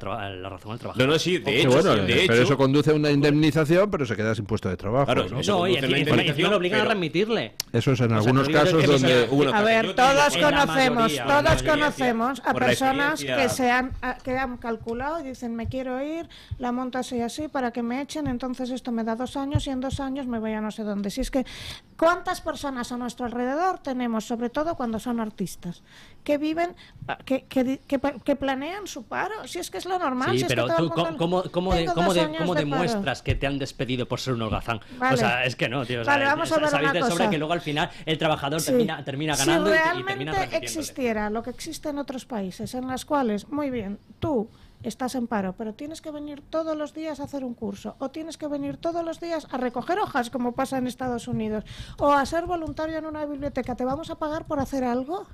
razón al trabajo. No, no, sí, de hecho, pero eso conduce a una indemnización, pero se queda sin puesto de trabajo. ¿no? Eso a remitirle. Eso es en algunos casos donde... A ver, todos conocemos, todos conocemos a personas que se han, ah, que calculado y dicen, me quiero ir, la monto así y así para que me echen entonces esto me da dos años y en dos años me voy a no sé dónde. Si es que, ¿cuántas personas a nuestro alrededor tenemos, sobre todo cuando son artistas, que viven, ah, que, que, que, planean su paro? Si es que es lo normal. Sí, pero tú, ¿cómo, cómo, cómo, demuestras que te han despedido por ser un holgazán? O sea, es que no, tío. vale, vamos a ver una cosa. sobre que luego al final el trabajador termina, termina ganando si realmente existiera lo que existe en otros países, en las cuales, muy bien, tú estás en paro, pero tienes que venir todos los días a hacer un curso, o tienes que venir todos los días a recoger hojas, como pasa en Estados Unidos, o a ser voluntario en una biblioteca, ¿te vamos a pagar por hacer algo?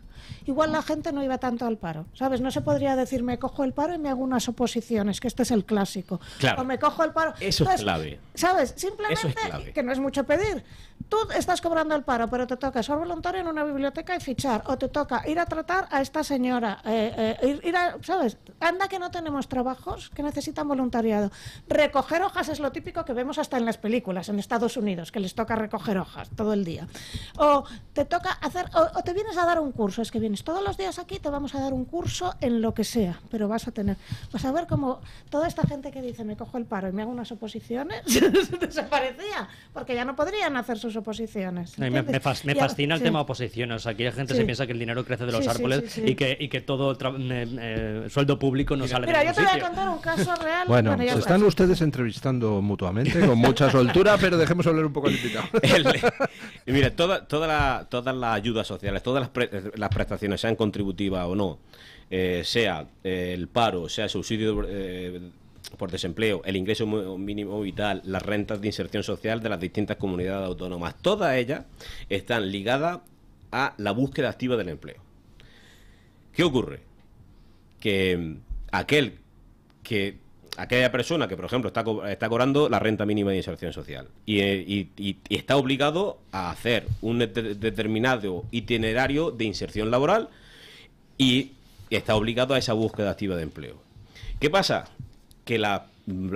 Igual la gente no iba tanto al paro, ¿sabes? No se podría decir, me cojo el paro y me hago unas oposiciones, que este es el clásico. Claro. O me cojo el paro. Eso es clave. ¿Sabes? Simplemente, que no es mucho pedir. Tú estás cobrando el paro, pero te toca ser voluntario en una biblioteca y fichar, o te toca ir a tratar a esta señora, eh, eh, ¿sabes? Anda que no tenemos trabajos, que necesitan voluntariado. Recoger hojas es lo típico que vemos hasta en las películas, en Estados Unidos, que les toca recoger hojas todo el día. O te toca hacer, o, te vienes a dar un curso, es que vienes todos los días aquí, te vamos a dar un curso en lo que sea, pero vas a tener, vas a ver como toda esta gente que dice me cojo el paro y me hago unas oposiciones, desaparecía, porque ya no podrían hacer sus oposiciones. me, fascina el tema oposiciones, aquí hay gente se piensa que el dinero crece de los árboles y que, todo eh, eh, sueldo público no sale de te voy a contar un caso real. Bueno, se pues pues están ustedes entrevistando mutuamente con mucha soltura, pero dejemos hablar un poco al invitado. y todas las ayudas sociales, todas las, prestaciones, sean contributivas o no, eh, sea el paro, sea el subsidio eh, por desempleo, el ingreso mínimo vital, las rentas de inserción social de las distintas comunidades autónomas, todas ellas están ligadas a la búsqueda activa del empleo. ¿Qué ocurre? Que aquel que aquella persona que, por ejemplo, está, está cobrando la renta mínima de inserción social y, eh, está obligado a hacer un determinado itinerario de inserción laboral y está obligado a esa búsqueda activa de empleo. ¿Qué pasa? Que las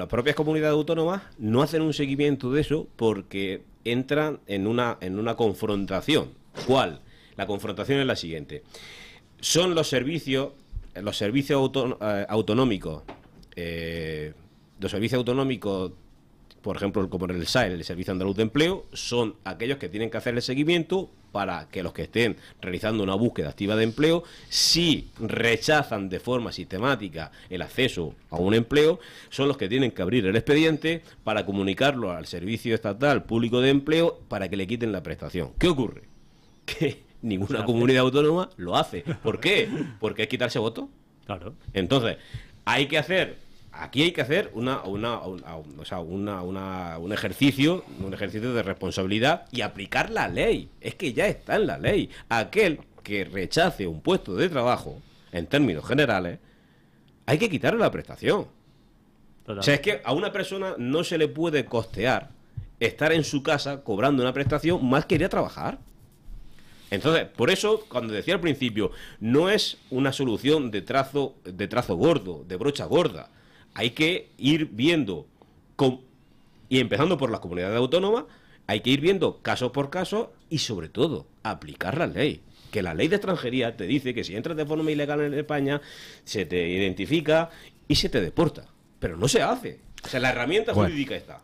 propias comunidades autónomas no hacen un seguimiento de eso porque entran en una, en una confrontación. ¿Cuál? La confrontación es la siguiente. Son los servicios los servicios eh, autonómicos, eh, los autonómicos, por ejemplo, como en el SAE, el Servicio Andaluz de Empleo, son aquellos que tienen que hacer el seguimiento para que los que estén realizando una búsqueda activa de empleo, si rechazan de forma sistemática el acceso a un empleo, son los que tienen que abrir el expediente para comunicarlo al Servicio Estatal Público de Empleo para que le quiten la prestación. ¿Qué ocurre? Que ninguna comunidad autónoma lo hace. ¿Por qué? Porque es quitarse voto. Claro. Entonces, hay que hacer, aquí hay que hacer una, una, un ejercicio, un ejercicio de responsabilidad y aplicar la ley. Es que ya está en la ley. Aquel que rechace un puesto de trabajo, en términos generales, hay que quitarle la prestación. O sea, es que a una persona no se le puede costear estar en su casa cobrando una prestación más que ir a trabajar. Entonces, por eso, cuando decía al principio, no es una solución de trazo, de trazo gordo, de brocha gorda. Hay que ir viendo, y empezando por las comunidades autónomas, hay que ir viendo caso por caso y sobre todo aplicar la ley. Que la ley de extranjería te dice que si entras de forma ilegal en España, se te identifica y se te deporta. Pero no se hace. O sea, la herramienta jurídica está.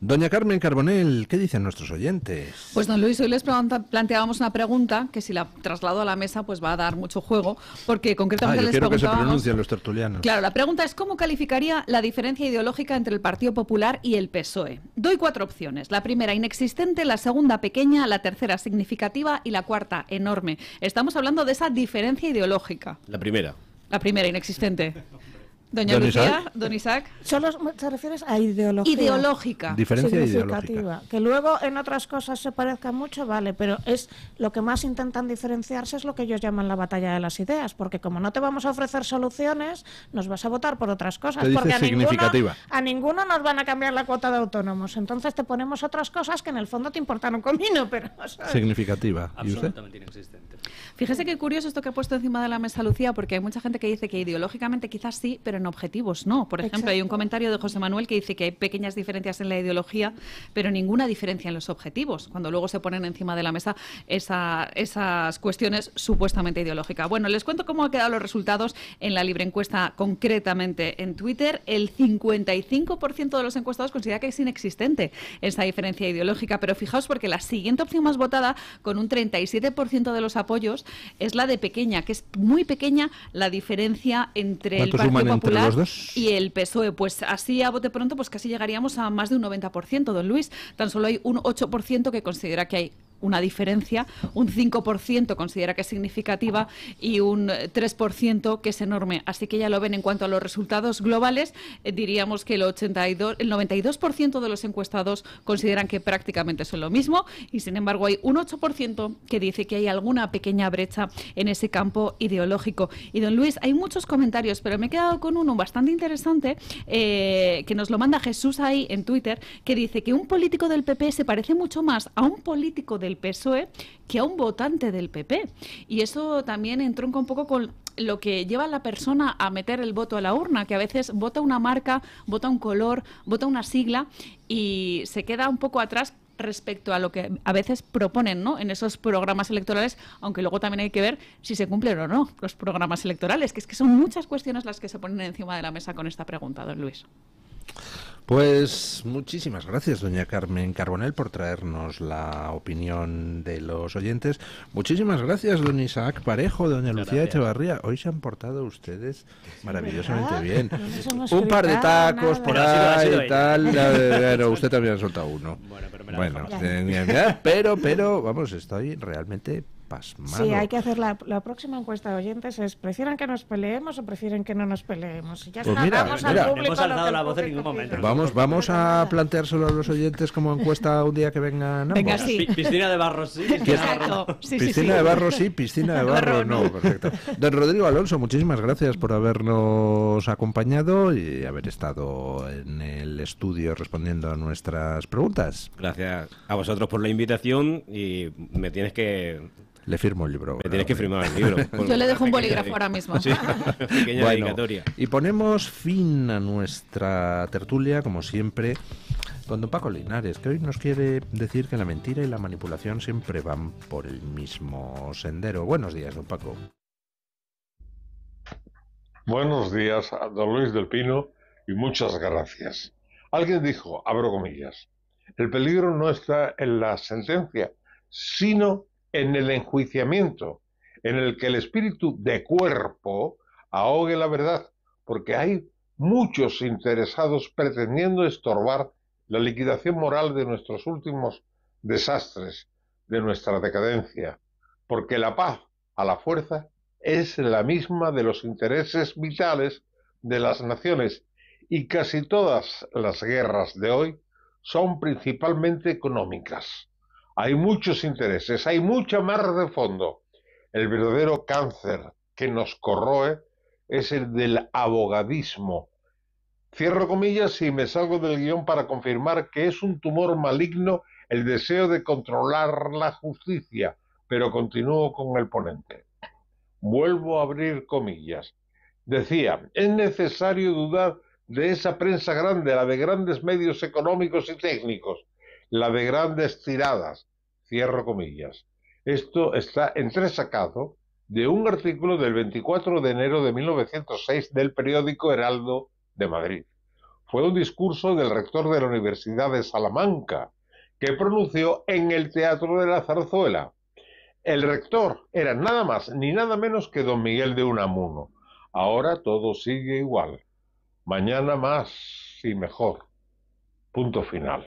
Doña Carmen Carbonel, ¿qué dicen nuestros oyentes? Pues don Luis, hoy les planteábamos una pregunta que si la traslado a la mesa pues va a dar mucho juego, porque concretamente ah, quiero que se pronuncien los tertulianos. Claro, la pregunta es ¿cómo calificaría la diferencia ideológica entre el Partido Popular y el PSOE? Doy cuatro opciones. La primera inexistente, la segunda pequeña, la tercera significativa y la cuarta enorme. Estamos hablando de esa diferencia ideológica. La primera. La primera, inexistente. Doña Lucía, Don Isaac. Solo te refieres a ideología. Ideológica. Diferencia Que luego en otras cosas se parezca mucho, vale, pero es lo que más intentan diferenciarse es lo que ellos llaman la batalla de las ideas, porque como no te vamos a ofrecer soluciones, nos vas a votar por otras cosas. porque a ninguno, nos van a cambiar la cuota de autónomos. Entonces te ponemos otras cosas que en el fondo te importan un comino, pero... Significativa. Absolutamente inexistente. Fíjese qué curioso esto que ha puesto encima de la mesa Lucía, porque hay mucha gente que dice que ideológicamente quizás sí, pero en objetivos no. Por ejemplo, hay un comentario de José Manuel que dice que hay pequeñas diferencias en la ideología, pero ninguna diferencia en los objetivos, cuando luego se ponen encima de la mesa esas cuestiones supuestamente ideológicas. Bueno, les cuento cómo han quedado los resultados en la libre encuesta concretamente en Twitter. El 55% de los encuestados considera que es inexistente esa diferencia ideológica, pero fijaos porque la siguiente opción más votada, con un 37% de los apoyos, es la de pequeña, que es muy pequeña la diferencia entre el Partido Popular y el PSOE. Pues así, a bote pronto, pues casi llegaríamos a más de un 90%, don Luis. Tan solo hay un 8% que considera que hay una diferencia, un 5% considera que es significativa y un 3% eh, que es enorme. Así que ya lo ven en cuanto a los resultados globales, eh, diríamos que el, 82, el 92% de los encuestados consideran que prácticamente son lo mismo y sin embargo hay un 8% que dice que hay alguna pequeña brecha en ese campo ideológico. Y don Luis, hay muchos comentarios, pero me he quedado con uno bastante interesante eh, que nos lo manda Jesús ahí en Twitter, que dice que un político del PP se parece mucho más a un político de del PSOE que a un votante del PP. Y eso también entronca un poco con lo que lleva a la persona a meter el voto a la urna, que a veces vota una marca, vota un color, vota una sigla y se queda un poco atrás respecto a lo que a veces proponen ¿no? en esos programas electorales, aunque luego también hay que ver si se cumplen o no los programas electorales, que es que son muchas cuestiones las que se ponen encima de la mesa con esta pregunta, don Luis. Pues muchísimas gracias, doña Carmen Carbonel, por traernos la opinión de los oyentes. Muchísimas gracias, don Isaac Parejo, doña Lucía Echevarría. Hoy se han portado ustedes maravillosamente bien. Un par de tacos por ahí y tal. Pero usted también ha soltado uno. Bueno, pero, bueno, eh, pero, pero vamos, estoy realmente si Sí, hay que hacer la, la próxima encuesta de oyentes es ¿prefieren que nos peleemos o prefieren que no nos peleemos? Pues mira, vamos hemos la voz en ningún momento. Vamos, vamos a planteárselo a los oyentes como encuesta un día que Venga, Piscina de barro sí, piscina de barro, sí, sí, piscina de barro sí, piscina de barro no. Perfecto. Don Rodrigo Alonso, muchísimas gracias por habernos acompañado y haber estado en el estudio respondiendo a nuestras preguntas. Gracias a vosotros por la invitación y me tienes que le firmo el libro. tienes que firmar el libro. Yo le dejo un bolígrafo ahora mismo. pequeña Y ponemos fin a nuestra tertulia, como siempre, con don Paco Linares, que hoy nos quiere decir que la mentira y la manipulación siempre van por el mismo sendero. Buenos días, don Paco. Buenos días a don Luis del Pino y muchas gracias. Alguien dijo, abro comillas, el peligro no está en la sentencia, sino en el enjuiciamiento, en el que el espíritu de cuerpo ahogue la verdad, porque hay muchos interesados pretendiendo estorbar la liquidación moral de nuestros últimos desastres, de nuestra decadencia, porque la paz a la fuerza es la misma de los intereses vitales de las naciones y casi todas las guerras de hoy son principalmente económicas. Hay muchos intereses, hay mucha mar de fondo. El verdadero cáncer que nos corroe es el del abogadismo. Cierro comillas y me salgo del guión para confirmar que es un tumor maligno el deseo de controlar la justicia, pero continúo con el ponente. Vuelvo a abrir comillas. Decía, es necesario dudar de esa prensa grande, la de grandes medios económicos y técnicos, la de grandes tiradas, cierro comillas. Esto está entresacado de un artículo del 24 de enero de 1906 del periódico Heraldo de Madrid. Fue un discurso del rector de la Universidad de Salamanca que pronunció en el Teatro de la Zarzuela. El rector era nada más ni nada menos que don Miguel de Unamuno. Ahora todo sigue igual. Mañana más y mejor. Punto final.